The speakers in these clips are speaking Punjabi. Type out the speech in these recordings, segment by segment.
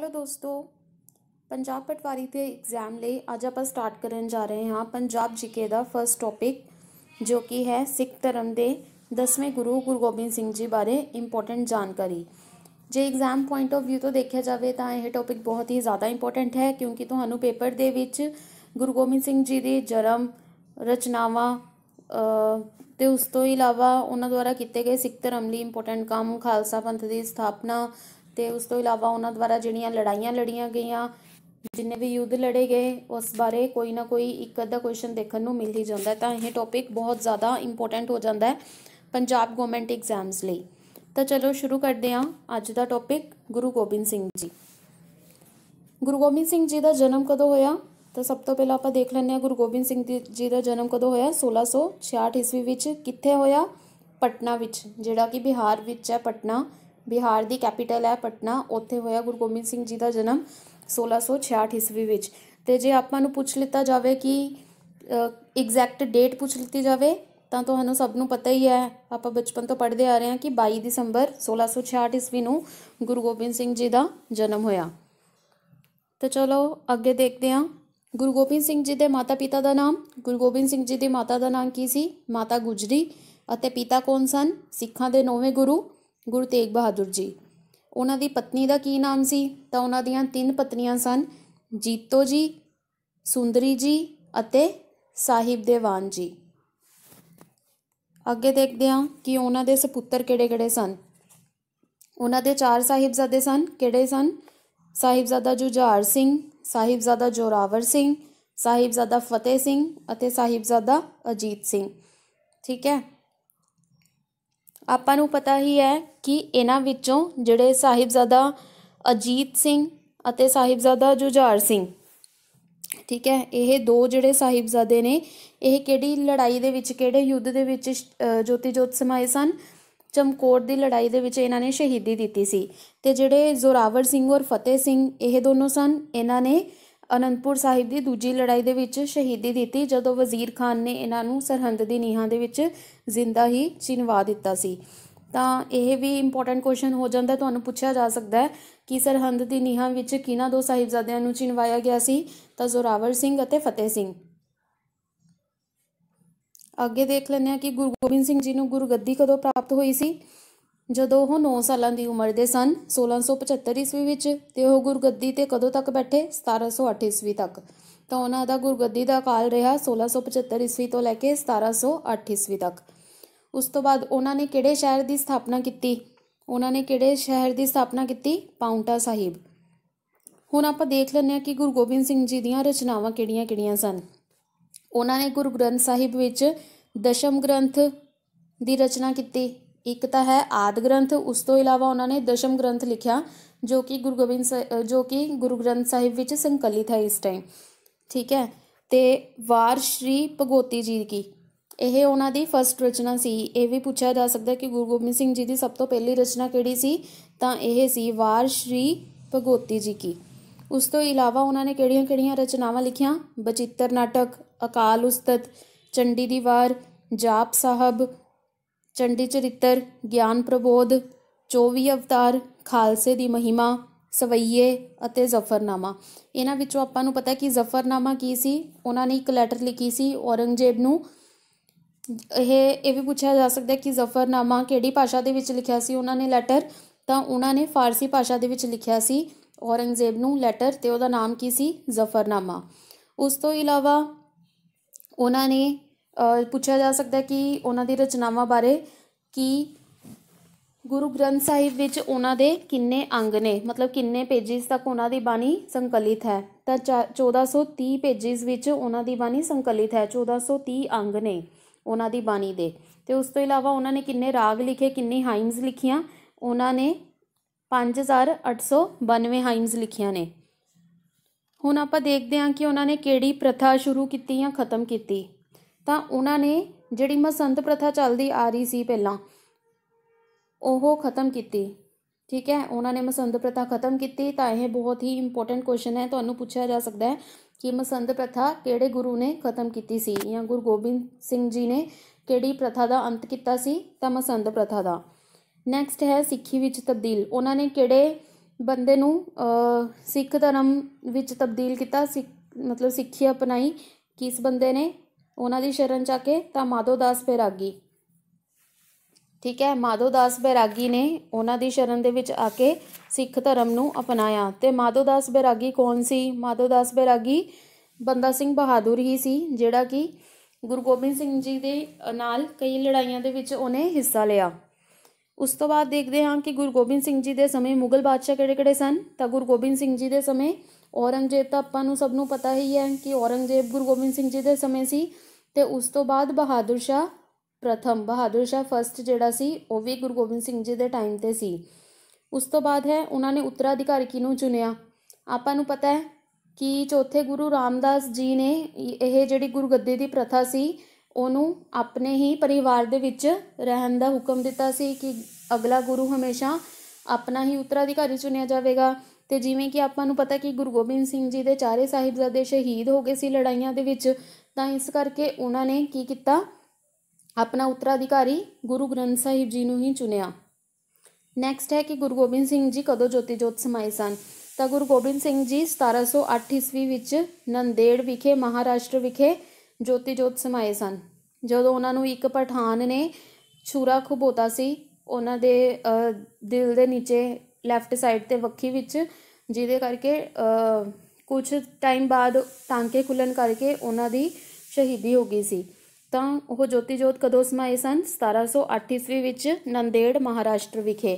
ਹੈਲੋ ਦੋਸਤੋ ਪੰਜਾਬ ਪਟਵਾਰੀ ਦੇ ਐਗਜ਼ਾਮ ਲਈ ਅੱਜ ਆਪਾਂ ਸਟਾਰਟ ਕਰਨ ਜਾ ਰਹੇ ਹਾਂ ਪੰਜਾਬ ਜੀਕੇ ਦਾ ਫਰਸਟ ਟੌਪਿਕ ਜੋ ਕਿ ਹੈ ਸਿੱਖ ਧਰਮ ਦੇ 10ਵੇਂ ਗੁਰੂ ਗੁਰੂ ਗੋਬਿੰਦ ਸਿੰਘ ਜੀ ਬਾਰੇ ਇੰਪੋਰਟੈਂਟ ਜਾਣਕਾਰੀ ਜੇ ਐਗਜ਼ਾਮ ਪੁਆਇੰਟ ਆਫ View ਤੋਂ ਦੇਖਿਆ ਜਾਵੇ ਤਾਂ ਇਹ ਟੌਪਿਕ ਬਹੁਤ ਹੀ ਜ਼ਿਆਦਾ ਇੰਪੋਰਟੈਂਟ ਹੈ ਕਿਉਂਕਿ ਤੁਹਾਨੂੰ ਪੇਪਰ ਦੇ ਵਿੱਚ ਗੁਰੂ ਗੋਬਿੰਦ ਸਿੰਘ ਜੀ ਦੇ ਜਨਮ ਰਚਨਾਵਾਂ ਤੇ ਉਸ ਤੋਂ ਇਲਾਵਾ ਉਹਨਾਂ ਦੁਆਰਾ ਕੀਤੇ ਗਏ ਸਿੱਖ ਧਰਮ ਲਈ ਇੰਪੋਰਟੈਂਟ ਕੰਮ ਖਾਲਸਾ ਪੰਥ ਦੀ ਸਥਾਪਨਾ ਤੇ ਉਸ ਤੋਂ ਇਲਾਵਾ ਉਹਨਾਂ ਦੁਆਰਾ ਜਿਹੜੀਆਂ ਲੜਾਈਆਂ ਲੜੀਆਂ ਗਈਆਂ ਜਿੰਨੇ ਵੀ ਯੁੱਧ ਲੜੇ ਗਏ ਉਸ ਬਾਰੇ ਕੋਈ ਨਾ ਕੋਈ ਇੱਕ ਅੱਧਾ ਕੁਐਸਚਨ ਦੇਖਣ ਨੂੰ ਮਿਲ ਹੀ ਜਾਂਦਾ ਤਾਂ ਇਹ ਟੌਪਿਕ ਬਹੁਤ ਜ਼ਿਆਦਾ ਇੰਪੋਰਟੈਂਟ ਹੋ ਜਾਂਦਾ ਹੈ ਪੰਜਾਬ ਗਵਰਨਮੈਂਟ ਐਗਜ਼ਾਮਸ ਲਈ ਤਾਂ ਚਲੋ ਸ਼ੁਰੂ ਕਰਦੇ ਹਾਂ ਅੱਜ ਦਾ ਟੌਪਿਕ ਗੁਰੂ ਗੋਬਿੰਦ ਸਿੰਘ ਜੀ ਗੁਰੂ ਗੋਬਿੰਦ ਸਿੰਘ ਜੀ ਦਾ ਜਨਮ ਕਦੋਂ ਹੋਇਆ ਤਾਂ ਸਭ ਤੋਂ ਪਹਿਲਾਂ ਆਪਾਂ ਦੇਖ ਲੈਂਦੇ ਹਾਂ ਗੁਰੂ ਗੋਬਿੰਦ ਸਿੰਘ ਜੀ ਦਾ ਜਨਮ ਕਦੋਂ ਹੋਇਆ 1666 ਈਸਵੀ ਵਿੱਚ ਕਿੱਥੇ ਹੋਇਆ ਪਟਨਾ ਵਿੱਚ ਜਿਹੜਾ ਕਿ ਬਿਹਾਰ ਵਿੱਚ ਹੈ ਪਟਨਾ ਬਿਹਾਰ ਦੀ ਕੈਪੀਟਲ ਹੈ ਪਟਨਾ ਉੱਥੇ ਹੋਇਆ ਗੁਰੂ ਗੋਬਿੰਦ ਸਿੰਘ ਜੀ ਦਾ ਜਨਮ 1666 ਈਸਵੀ ਵਿੱਚ ਤੇ ਜੇ ਆਪਾਂ ਨੂੰ ਪੁੱਛ ਲਿੱਤਾ ਜਾਵੇ ਕਿ ਐਗਜ਼ੈਕਟ ਡੇਟ ਪੁੱਛ ਲਿੱਤੀ ਜਾਵੇ ਤਾਂ ਤੁਹਾਨੂੰ ਸਭ ਨੂੰ ਪਤਾ ਹੀ ਹੈ ਆਪਾਂ ਬਚਪਨ ਤੋਂ ਪੜ੍ਹਦੇ ਆ ਰਹੇ ਹਾਂ ਕਿ 22 ਦਸੰਬਰ 1666 ਈਸਵੀ ਨੂੰ ਗੁਰੂ ਗੋਬਿੰਦ ਸਿੰਘ ਜੀ ਦਾ ਜਨਮ ਹੋਇਆ ਤਾਂ ਚਲੋ ਅੱਗੇ ਦੇਖਦੇ ਹਾਂ ਗੁਰੂ ਗੋਬਿੰਦ ਸਿੰਘ ਜੀ ਦੇ ਮਾਤਾ ਪਿਤਾ ਦਾ ਨਾਮ ਗੁਰੂ ਗੋਬਿੰਦ ਸਿੰਘ ਜੀ ਦੀ ਮਾਤਾ ਦਾ ਨਾਮ ਕੀ ਸੀ ਮਾਤਾ ਗੁਜਰੀ ਅਤੇ ਪਿਤਾ ਕੌਣ ਸਨ ਸਿੱਖਾਂ ਦੇ ਨੌਵੇਂ ਗੁਰੂ ਗੁਰੂ ਤੇਗ ਬਹਾਦਰ ਜੀ ਉਹਨਾਂ ਦੀ ਪਤਨੀ ਦਾ ਕੀ ਨਾਮ ਸੀ ਤਾਂ ਉਹਨਾਂ ਦੀਆਂ ਤਿੰਨ ਪਤਨੀਆਂ ਸਨ ਜੀਤੋ ਜੀ ਸੁੰਦਰੀ ਜੀ ਅਤੇ ਸਾਹਿਬ ਦੇਵਾਨ ਜੀ ਅੱਗੇ ਦੇਖਦੇ ਹਾਂ ਕਿ ਉਹਨਾਂ ਦੇ ਸੁਪੁੱਤਰ ਕਿਹੜੇ-ਕਿਹੜੇ ਸਨ ਉਹਨਾਂ ਦੇ ਚਾਰ ਸਾਹਿਬਜ਼ਾਦੇ ਸਨ ਕਿਹੜੇ ਸਨ ਸਾਹਿਬਜ਼ਾਦਾ ਜੁਝਾਰ ਸਿੰਘ ਸਾਹਿਬਜ਼ਾਦਾ ਜੋਰਾਵਰ ਸਿੰਘ ਸਾਹਿਬਜ਼ਾਦਾ ਫਤਿਹ ਸਿੰਘ ਅਤੇ ਸਾਹਿਬਜ਼ਾਦਾ ਅਜੀਤ ਸਿੰਘ ਠੀਕ ਹੈ ਆਪਾਂ ਨੂੰ ਪਤਾ ਹੀ ਹੈ ਕਿ ਇਹਨਾਂ ਵਿੱਚੋਂ ਜਿਹੜੇ ਸਾਹਿਬਜ਼ਾਦਾ ਅਜੀਤ ਸਿੰਘ ਅਤੇ ਸਾਹਿਬਜ਼ਾਦਾ ਜੁਝਾਰ ਸਿੰਘ ਠੀਕ ਹੈ ਇਹ ਦੋ ਜਿਹੜੇ ਸਾਹਿਬਜ਼ਾਦੇ ਨੇ ਇਹ ਕਿਹੜੀ ਲੜਾਈ ਦੇ ਵਿੱਚ ਕਿਹੜੇ ਯੁੱਧ ਦੇ ਵਿੱਚ ਜੋਤੀ ਜੋਤ ਸਮਾਏ ਸਨ ਚਮਕੌਰ ਦੀ ਲੜਾਈ ਦੇ ਵਿੱਚ ਇਹਨਾਂ ਨੇ ਸ਼ਹੀਦੀ ਦਿੱਤੀ ਸੀ ਤੇ ਜਿਹੜੇ ਜ਼ੋਰਾਵਰ ਸਿੰਘ ਔਰ ਫਤਿਹ ਸਿੰਘ ਇਹ ਦੋਨੋਂ ਸਨ ਇਹਨਾਂ ਨੇ ਅਨੰਦਪੁਰ ਸਾਹਿਬ ਦੀ ਦੂਜੀ ਲੜਾਈ ਦੇ ਵਿੱਚ ਸ਼ਹੀਦੀ ਦਿੱਤੀ ਜਦੋਂ ਵਜ਼ੀਰ ਖਾਨ ਨੇ ਇਹਨਾਂ ਨੂੰ ਸਰਹੰਦ ਦੀ ਨੀਹਾਂ ਦੇ ਵਿੱਚ ਜ਼ਿੰਦਾ ਹੀ ਚਿਨਵਾ ਦਿੱਤਾ ਸੀ ਤਾਂ ਇਹ ਵੀ ਇੰਪੋਰਟੈਂਟ ਕੁਐਸਚਨ ਹੋ ਜਾਂਦਾ ਤੁਹਾਨੂੰ ਪੁੱਛਿਆ ਜਾ ਸਕਦਾ ਹੈ ਕਿ ਸਰਹੰਦ ਦੀ ਨੀਹਾਂ ਵਿੱਚ ਕਿਹਨਾਂ ਦੋ ਸਾਹਿਬਜ਼ਾਦਿਆਂ ਨੂੰ ਚਿਨਵਾਇਆ ਗਿਆ ਸੀ ਤਾਂ ਜ਼ੋਰਾਵਰ ਸਿੰਘ ਅਤੇ ਫਤਿਹ ਸਿੰਘ ਅੱਗੇ ਦੇਖ ਲੈਂਦੇ ਹਾਂ ਕਿ ਗੁਰੂ ਗੋਬਿੰਦ ਸਿੰਘ ਜੀ ਨੂੰ ਗੁਰਗੱਦੀ ਕਦੋਂ ਪ੍ਰਾਪਤ ਹੋਈ ਸੀ ਜਦੋਂ ਉਹ 9 ਸਾਲਾਂ ਦੀ ਉਮਰ ਦੇ ਸਨ 1675 ਈਸਵੀ ਵਿੱਚ ਤੇ ਉਹ ਗੁਰਗੱਦੀ ਤੇ ਕਦੋਂ ਤੱਕ ਬੈਠੇ 1708 ਈਸਵੀ ਤੱਕ ਤਾਂ ਉਹਨਾਂ ਦਾ ਗੁਰਗੱਦੀ ਦਾ ਕਾਲ ਰਿਹਾ 1675 ਈਸਵੀ ਤੋਂ ਲੈ ਕੇ 1708 ਈਸਵੀ ਤੱਕ ਉਸ ਤੋਂ ਬਾਅਦ ਉਹਨਾਂ ਨੇ ਕਿਹੜੇ ਸ਼ਹਿਰ ਦੀ ਸਥਾਪਨਾ ਕੀਤੀ ਉਹਨਾਂ ਨੇ ਕਿਹੜੇ ਸ਼ਹਿਰ ਦੀ ਸਥਾਪਨਾ ਕੀਤੀ ਪਾਉਂਟਾ ਸਾਹਿਬ ਹੁਣ ਆਪਾਂ ਦੇਖ ਲੈਂਦੇ ਹਾਂ ਕਿ ਗੁਰੂ ਗੋਬਿੰਦ ਸਿੰਘ ਜੀ ਦੀਆਂ ਰਚਨਾਵਾਂ ਕਿਹੜੀਆਂ-ਕਿਹੜੀਆਂ ਸਨ ਉਹਨਾਂ ਨੇ ਗੁਰੂ ਗ੍ਰੰਥ ਸਾਹਿਬ ਵਿੱਚ ਦਸ਼ਮ ਗ੍ਰੰਥ ਦੀ ਰਚਨਾ ਕੀਤੀ ਇੱਕ ਤਾਂ ਹੈ ਆਦ ਗ੍ਰੰਥ ਉਸ ਤੋਂ ਇਲਾਵਾ ਉਹਨਾਂ ਨੇ ਦਸ਼ਮ ਗ੍ਰੰਥ ਲਿਖਿਆ ਜੋ ਕਿ ਗੁਰੂ ਗੋਬਿੰਦ ਜੋ ਕਿ ਗੁਰੂ ਗ੍ਰੰਥ ਸਾਹਿਬ ਵਿੱਚ ਸੰਕਲਿਤ ਹੈ ਇਸ ਟਾਈਮ ਠੀਕ ਹੈ ਤੇ ਵਾਰ ਸ਼੍ਰੀ ਭਗੋਤੀ ਜੀ ਕੀ ਇਹ ਉਹਨਾਂ ਦੀ ਫਰਸਟ ਰਚਨਾ ਸੀ ਇਹ ਵੀ ਪੁੱਛਿਆ ਜਾ ਸਕਦਾ ਕਿ ਗੁਰੂ ਗੋਬਿੰਦ ਸਿੰਘ ਜੀ ਦੀ ਸਭ ਤੋਂ ਪਹਿਲੀ ਰਚਨਾ ਕਿਹੜੀ ਸੀ ਤਾਂ ਇਹ ਸੀ ਵਾਰ ਸ਼੍ਰੀ ਭਗੋਤੀ ਜੀ ਕੀ ਉਸ ਤੋਂ ਇਲਾਵਾ ਉਹਨਾਂ ਨੇ ਕਿਹੜੀਆਂ-ਕਿਹੜੀਆਂ ਰਚਨਾਵਾਂ ਲਿਖੀਆਂ ਬਚਿੱਤਰ ਨਾਟਕ ਅਕਾਲ ਉਸਤਤ ਚੰਡੀ ਦੀ ਵਾਰ ਜਾਪ ਸਾਹਿਬ ਚੰਡੀ ਚਰਿੱਤਰ ਗਿਆਨ ਪ੍ਰਬੋਧ 24 ਅਵਤਾਰ ਖਾਲਸੇ ਦੀ ਮਹਿਮਾ ਸਵਈਏ ਅਤੇ ਜ਼ਫਰਨਾਮਾ ਇਹਨਾਂ ਵਿੱਚੋਂ ਆਪਾਂ ਨੂੰ ਪਤਾ ਕਿ ਜ਼ਫਰਨਾਮਾ ਕੀ ਸੀ ਉਹਨਾਂ ਨੇ ਇੱਕ ਲੈਟਰ ਲਿਖੀ ਸੀ ਔਰੰਗਜ਼ੇਬ ਨੂੰ ਇਹ ਇਹ ਵੀ ਪੁੱਛਿਆ ਜਾ ਸਕਦਾ ਹੈ ਕਿ ਜ਼ਫਰਨਾਮਾ ਕਿਹੜੀ ਭਾਸ਼ਾ ਦੇ ਵਿੱਚ ਲਿਖਿਆ ਸੀ ਉਹਨਾਂ ਨੇ ਲੈਟਰ ਤਾਂ ਉਹਨਾਂ ਨੇ ਫਾਰਸੀ ਭਾਸ਼ਾ ਦੇ ਵਿੱਚ ਲਿਖਿਆ ਸੀ ਔਰੰਗਜ਼ੇਬ ਨੂੰ ਲੈਟਰ ਤੇ ਉਹਦਾ ਨਾਮ ਕੀ ਸੀ ਜ਼ਫਰਨਾਮਾ ਉਸ ਤੋਂ ਇਲਾਵਾ ਉਹਨਾਂ ਨੇ ਪੁੱਛਿਆ ਜਾ ਸਕਦਾ ਕਿ ਉਹਨਾਂ ਦੀ ਰਚਨਾਵਾਂ ਬਾਰੇ ਕਿ ਗੁਰੂ ਗ੍ਰੰਥ ਸਾਹਿਬ ਵਿੱਚ ਉਹਨਾਂ ਦੇ ਕਿੰਨੇ ਅੰਗ ਨੇ ਮਤਲਬ ਕਿੰਨੇ ਪੇजेस ਤੱਕ ਉਹਨਾਂ ਦੀ ਬਾਣੀ ਸੰਕਲਿਤ ਹੈ ਤਾਂ 1430 ਪੇजेस ਵਿੱਚ ਉਹਨਾਂ ਦੀ ਬਾਣੀ ਸੰਕਲਿਤ ਹੈ 1430 ਅੰਗ ਨੇ ਉਹਨਾਂ ਦੀ ਬਾਣੀ ਦੇ ਤੇ ਉਸ ਤੋਂ ਇਲਾਵਾ ਉਹਨਾਂ ਨੇ ਕਿੰਨੇ ਰਾਗ ਲਿਖੇ ਕਿੰਨੇ ਹਾਈਮਸ ਲਿਖੀਆਂ ਉਹਨਾਂ ਨੇ 5892 ਹਾਈਮਸ ਲਿਖੀਆਂ ਨੇ ਹੁਣ ਆਪਾਂ ਦੇਖਦੇ ਹਾਂ ਕਿ ਉਹਨਾਂ ਨੇ ਕਿਹੜੀ ਪ੍ਰਥਾ ਸ਼ੁਰੂ ਕੀਤੀ ਜਾਂ ਖਤਮ ਕੀਤੀ ਤਾਂ ਉਹਨਾਂ ਨੇ ਜਿਹੜੀ ਮਸੰਤ ਪ੍ਰਥਾ ਚੱਲਦੀ ਆ ਰਹੀ ਸੀ ਪਹਿਲਾਂ ਉਹ ਖਤਮ ਕੀਤੀ ਠੀਕ ਹੈ ਉਹਨਾਂ ਨੇ ਮਸੰਦ ਪ੍ਰਥਾ ਖਤਮ ਕੀਤੀ ਤਾਂ ਇਹ ਬਹੁਤ ਹੀ ਇੰਪੋਰਟੈਂਟ ਕੁਐਸਚਨ ਹੈ ਤੁਹਾਨੂੰ ਪੁੱਛਿਆ ਜਾ ਸਕਦਾ ਹੈ ਕਿ ਮਸੰਦ ਪ੍ਰਥਾ ਕਿਹੜੇ ਗੁਰੂ ਨੇ ਖਤਮ ਕੀਤੀ ਸੀ ਜਾਂ ਗੁਰੂ ਗੋਬਿੰਦ ਸਿੰਘ ਜੀ ਨੇ ਕਿਹੜੀ ਪ੍ਰਥਾ ਦਾ ਅੰਤ ਕੀਤਾ ਸੀ ਤਾਂ ਮਸੰਦ ਪ੍ਰਥਾ ਦਾ ਨੈਕਸਟ ਹੈ ਸਿੱਖੀ ਵਿੱਚ ਤਬਦੀਲ ਉਹਨਾਂ ਨੇ ਕਿਹੜੇ ਬੰਦੇ ਨੂੰ ਸਿੱਖ ਧਰਮ ਵਿੱਚ ਤਬਦੀਲ ਕੀਤਾ ਮਤਲਬ ਸਿੱਖੀ ਅਪਣਾਈ ਕਿਸ ਬੰਦੇ ਨੇ ਉਹਨਾਂ ਦੀ ਸ਼ਰਨ ਚ ਆ ਕੇ ਤਾਂ ਮਾਧੋਦਾਸ ਬੈਰਾਗੀ ਠੀਕ ਹੈ ਮਾਧੋਦਾਸ ਬੈਰਾਗੀ ਨੇ ਉਹਨਾਂ ਦੀ ਸ਼ਰਨ ਦੇ ਵਿੱਚ ਆ ਕੇ ਸਿੱਖ ਧਰਮ ਨੂੰ ਅਪਣਾਇਆ ਤੇ ਮਾਧੋਦਾਸ ਬੈਰਾਗੀ ਕੌਣ ਸੀ ਮਾਧੋਦਾਸ ਬੈਰਾਗੀ ਬੰਦਾ ਸਿੰਘ ਬਹਾਦਰ ਹੀ ਸੀ ਜਿਹੜਾ ਕਿ ਗੁਰੂ ਗੋਬਿੰਦ ਸਿੰਘ ਜੀ ਦੇ ਨਾਲ ਕਈ ਲੜਾਈਆਂ ਦੇ ਵਿੱਚ ਉਹਨੇ ਹਿੱਸਾ ਲਿਆ ਉਸ ਤੋਂ ਬਾਅਦ ਦੇਖਦੇ ਹਾਂ ਕਿ ਗੁਰੂ ਗੋਬਿੰਦ ਸਿੰਘ ਜੀ ਦੇ ਸਮੇਂ ਮੁਗਲ ਬਾਦਸ਼ਾਹ ਕਿਹੜੇ-ਕਿਹੜੇ ਸਨ ਤਾਂ ਗੁਰੂ ਗੋਬਿੰਦ ਸਿੰਘ ਜੀ ਦੇ ਸਮੇਂ ਔਰੰਗਜ਼ੇਬ ਤਾਂ ਆਪਾਂ ਨੂੰ ਸਭ ਨੂੰ ਪਤਾ ਹੀ ਹੈ ਕਿ ਔਰੰਗਜ਼ੇਬ ਗੁਰੂ ਗੋਬਿੰਦ ਸਿੰਘ ਜੀ ਦੇ ਸਮੇਂ ਸੀ ਤੇ ਉਸ ਤੋਂ ਬਾਅਦ ਬਹਾਦਰ ਸ਼ਾਹ ਪ੍ਰਥਮ ਬਹਾਦਰ ਸ਼ਾਹ ਫਰਸਟ ਜਿਹੜਾ ਸੀ ਉਹ ਵੀ ਗੁਰੂ ਗੋਬਿੰਦ ਸਿੰਘ ਜੀ ਦੇ ਟਾਈਮ ਤੇ ਸੀ ਉਸ ਤੋਂ ਬਾਅਦ ਹੈ ਉਹਨਾਂ ਨੇ ਉਤਰਾਧਿਕਾਰੀ ਕਿਹਨੂੰ ਚੁਣਿਆ ਆਪਾਂ ਨੂੰ ਪਤਾ ਹੈ ਕਿ ਚੌਥੇ ਗੁਰੂ ਰਾਮਦਾਸ ਜੀ ਨੇ ਇਹ ਜਿਹੜੀ ਗੁਰਗੱਦੀ ਦੀ ਪ੍ਰਥਾ ਸੀ ਉਹਨੂੰ ਆਪਣੇ ਹੀ ਪਰਿਵਾਰ ਦੇ ਵਿੱਚ ਰਹਿਣ ਦਾ ਹੁਕਮ ਦਿੱਤਾ ਸੀ ਕਿ ਅਗਲਾ ਗੁਰੂ ਹਮੇਸ਼ਾ ਆਪਣਾ ਹੀ ਉਤਰਾਧਿਕਾਰੀ ਚੁਣਿਆ ਜਾਵੇਗਾ ਤੇ ਜਿਵੇਂ ਕਿ ਆਪਾਂ ਨੂੰ ਪਤਾ ਕਿ ਗੁਰੂ ਗੋਬਿੰਦ ਸਿੰਘ ਜੀ ਦੇ ਚਾਰੇ ਸਾਹਿਬਜ਼ਾਦੇ ਸ਼ਹੀਦ ਹੋ ਗਏ ਸੀ ਲੜਾਈਆਂ ਦੇ ਵਿੱਚ ਤਾਂ ਇਸ ਕਰਕੇ ਉਹਨਾਂ ਨੇ ਕੀ ਕੀਤਾ ਆਪਣਾ ਉਤਰਾਧਿਕਾਰੀ ਗੁਰੂ ਗ੍ਰੰਥ ਸਾਹਿਬ ਜੀ ਨੂੰ ਹੀ ਚੁਣਿਆ ਨੈਕਸਟ ਹੈ ਕਿ ਗੁਰੂ ਗੋਬਿੰਦ ਸਿੰਘ ਜੀ ਕਦੋਂ ਜੋਤੀ ਜੋਤ ਸਮਾਏ ਸਨ ਤਾਂ ਗੁਰੂ ਗੋਬਿੰਦ ਸਿੰਘ ਜੀ 1708 ਈਸਵੀ ਵਿੱਚ ਨੰਦੇੜ ਵਿਖੇ ਮਹਾਰਾਸ਼ਟਰ ਵਿਖੇ ਜੋਤੀ ਜੋਤ ਸਮਾਏ ਸਨ ਜਦੋਂ ਉਹਨਾਂ ਨੂੰ ਇੱਕ ਪਠਾਨ ਨੇ ਛੁਰਾ ਖੁਬੋਤਾ ਸੀ ਉਹਨਾਂ ਦੇ ਦਿਲ ਦੇ ਨੀਚੇ ਲੈਫਟ ਸਾਈਡ ਤੇ ਵੱਖੀ ਵਿੱਚ ਜਿਹਦੇ ਕਰਕੇ ਕੁਝ ਟਾਈਮ ਬਾਅਦ ਟਾਂਕੇ ਖੁੱਲਣ ਕਰਕੇ ਉਹਨਾਂ ਦੀ ਸ਼ਹੀਦੀ ਹੋ ਗਈ ਸੀ ਤਾਂ ਉਹ ਜੋਤੀ ਜੋਤ ਕਦੋਂ ਸਮਾਏ ਸਨ 1708 ਵਿੱਚ ਨੰਦੇੜ ਮਹਾਰਾਸ਼ਟਰ ਵਿਖੇ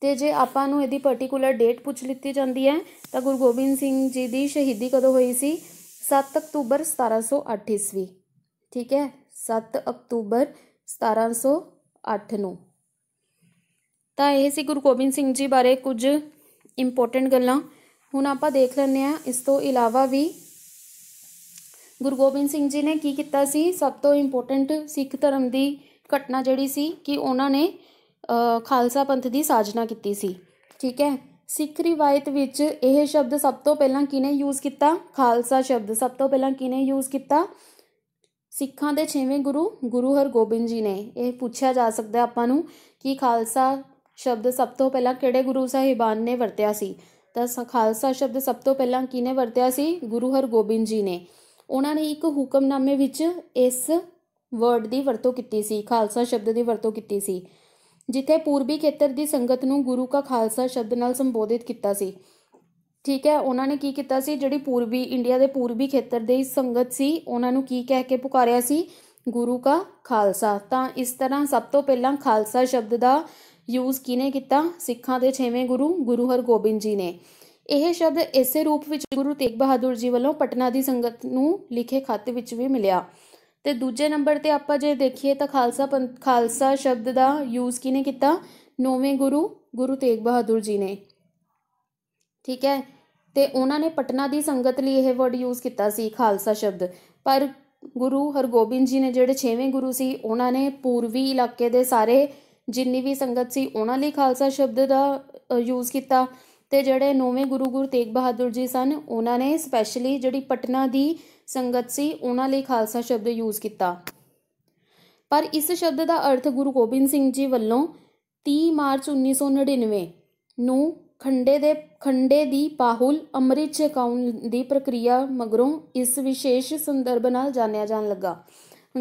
ਤੇ ਜੇ ਆਪਾਂ ਨੂੰ ਇਹਦੀ ਪਾਰਟਿਕੂਲਰ ਡੇਟ ਪੁੱਛ ਲਿੱਤੀ ਜਾਂਦੀ ਹੈ ਤਾਂ ਗੁਰੂ ਗੋਬਿੰਦ ਸਿੰਘ ਜੀ ਦੀ ਸ਼ਹੀਦੀ ਕਦੋਂ ਹੋਈ ਸੀ 7 ਅਕਤੂਬਰ 1708 ਠੀਕ ਹੈ 7 ਅਕਤੂਬਰ 1708 ਨੂੰ ਤਾਂ ਇਹ ਸੀ ਗੁਰੂ ਗੋਬਿੰਦ ਸਿੰਘ ਜੀ ਬਾਰੇ ਕੁਝ ਇੰਪੋਰਟੈਂਟ ਗੱਲਾਂ ਹੁਣ ਆਪਾਂ ਦੇਖ ਲੈਂਦੇ ਆ ਇਸ ਤੋਂ ਇਲਾਵਾ ਵੀ ਗੁਰੂ ਗੋਬਿੰਦ ਸਿੰਘ ਜੀ ਨੇ ਕੀ ਕੀਤਾ ਸੀ ਸਭ ਤੋਂ ਇੰਪੋਰਟੈਂਟ ਸਿੱਖ ਧਰਮ ਦੀ ਘਟਨਾ ਜਿਹੜੀ ਸੀ ਕਿ ਉਹਨਾਂ ਨੇ ਖਾਲਸਾ ਪੰਥ ਦੀ ਸਾਜਨਾ ਕੀਤੀ ਸੀ ਠੀਕ ਹੈ ਸਿੱਖ ਰਿਵਾਇਤ ਵਿੱਚ ਇਹ ਸ਼ਬਦ ਸਭ ਤੋਂ ਪਹਿਲਾਂ ਕਿਨੇ ਯੂਜ਼ ਕੀਤਾ ਖਾਲਸਾ ਸ਼ਬਦ ਸਭ ਤੋਂ ਪਹਿਲਾਂ ਕਿਨੇ ਯੂਜ਼ ਕੀਤਾ ਸਿੱਖਾਂ ਦੇ 6ਵੇਂ ਗੁਰੂ ਗੁਰੂ ਹਰਗੋਬਿੰਦ ਜੀ ਨੇ ਇਹ ਪੁੱਛਿਆ ਜਾ ਸਕਦਾ ਆਪਾਂ ਨੂੰ ਕਿ ਖਾਲਸਾ ਸ਼ਬਦ ਸਭ ਤੋਂ ਪਹਿਲਾਂ ਕਿਹੜੇ ਗੁਰੂ ਸਾਹਿਬਾਨ ਨੇ ਵਰਤਿਆ ਸੀ ਤਾਂ ਖਾਲਸਾ ਸ਼ਬਦ ਸਭ ਤੋਂ ਪਹਿਲਾਂ ਕਿਨੇ ਵਰਤਿਆ ਸੀ ਗੁਰੂ ਹਰਗੋਬਿੰਦ ਜੀ ਨੇ ਉਹਨਾਂ ਨੇ ਇੱਕ ਹੁਕਮਨਾਮੇ ਵਿੱਚ ਇਸ ਵਰਡ ਦੀ ਵਰਤੋਂ ਕੀਤੀ ਸੀ ਖਾਲਸਾ ਸ਼ਬਦ ਦੀ ਵਰਤੋਂ ਕੀਤੀ ਸੀ ਜਿੱਥੇ ਪੂਰਬੀ ਖੇਤਰ ਦੀ ਸੰਗਤ ਨੂੰ ਗੁਰੂ ਕਾ ਖਾਲਸਾ ਸ਼ਬਦ ਨਾਲ ਸੰਬੋਧਿਤ ਕੀਤਾ ਸੀ ਠੀਕ ਹੈ ਉਹਨਾਂ ਨੇ ਕੀ ਕੀਤਾ ਸੀ ਜਿਹੜੀ ਪੂਰਬੀ ਇੰਡੀਆ ਦੇ ਪੂਰਬੀ ਖੇਤਰ ਦੇ ਸੰਗਤ ਸੀ ਉਹਨਾਂ ਨੂੰ ਕੀ ਕਹਿ ਕੇ ਪੁਕਾਰਿਆ ਸੀ ਗੁਰੂ ਕਾ ਖਾਲਸਾ ਤਾਂ ਇਸ ਤਰ੍ਹਾਂ ਸਭ ਤੋਂ ਪਹਿਲਾਂ ਖਾਲਸਾ ਸ਼ਬਦ ਦਾ ਯੂਜ਼ ਕਿਨੇ ਕੀਤਾ ਸਿੱਖਾਂ ਦੇ 6ਵੇਂ ਗੁਰੂ ਗੁਰੂ ਹਰਗੋਬਿੰਦ ਜੀ ਨੇ ਇਹ ਸ਼ਬਦ ਇਸੇ ਰੂਪ ਵਿੱਚ ਗੁਰੂ ਤੇਗ ਬਹਾਦਰ ਜੀ ਵੱਲੋਂ ਪਟਨਾ ਦੀ ਸੰਗਤ ਨੂੰ ਲਿਖੇ ਖੱਤ ਵਿੱਚ ਵੀ ਮਿਲਿਆ ਤੇ ਦੂਜੇ ਨੰਬਰ ਤੇ ਆਪਾਂ ਜੇ ਦੇਖੀਏ ਤਾਂ ਖਾਲਸਾ ਖਾਲਸਾ ਸ਼ਬਦ ਦਾ ਯੂਜ਼ ਕਿਨੇ ਕੀਤਾ 9ਵੇਂ ਗੁਰੂ ਗੁਰੂ ਤੇਗ ਬਹਾਦਰ ਜੀ ਨੇ ਠੀਕ ਹੈ ਤੇ ਉਹਨਾਂ ਨੇ ਪਟਨਾ ਦੀ ਸੰਗਤ ਲਈ ਇਹ ਵਰਡ ਯੂਜ਼ ਕੀਤਾ ਸੀ ਖਾਲਸਾ ਸ਼ਬਦ ਪਰ ਗੁਰੂ ਹਰਗੋਬਿੰਦ ਜੀ ਨੇ ਜਿਹੜੇ 6ਵੇਂ ਗੁਰੂ ਸੀ ਉਹਨਾਂ ਨੇ ਪੂਰਬੀ ਇਲਾਕੇ ਦੇ ਸਾਰੇ ਜਿੰਨੀ ਵੀ ਸੰਗਤ ਸੀ ਉਹਨਾਂ ਲਈ ਖਾਲਸਾ ਸ਼ਬਦ ਦਾ ਯੂਜ਼ ਕੀਤਾ ਤੇ ਜਿਹੜੇ ਨੌਵੇਂ ਗੁਰੂ ਗੁਰੂ ਤੇਗ ਬਹਾਦਰ ਜੀ ਸਨ ਉਹਨਾਂ ਨੇ ਸਪੈਸ਼ਲੀ ਜਿਹੜੀ ਪਟਨਾ ਦੀ ਸੰਗਤ ਸੀ ਉਹਨਾਂ ਲਈ ਖਾਲਸਾ ਸ਼ਬਦ ਯੂਜ਼ ਕੀਤਾ ਪਰ ਇਸ ਸ਼ਬਦ ਦਾ ਅਰਥ ਗੁਰੂ ਗੋਬਿੰਦ ਸਿੰਘ ਜੀ ਵੱਲੋਂ 30 ਮਾਰਚ 1999 ਨੂੰ ਖੰਡੇ ਦੇ ਖੰਡੇ ਦੀ ਪਾਹੁਲ ਅੰਮ੍ਰਿਤ ਛਕਾਉਣ ਦੀ ਪ੍ਰਕਿਰਿਆ ਮਗਰੋਂ ਇਸ ਵਿਸ਼ੇਸ਼ ਸੰਦਰਭ ਨਾਲ ਜਾਣਿਆ ਜਾਣ ਲੱਗਾ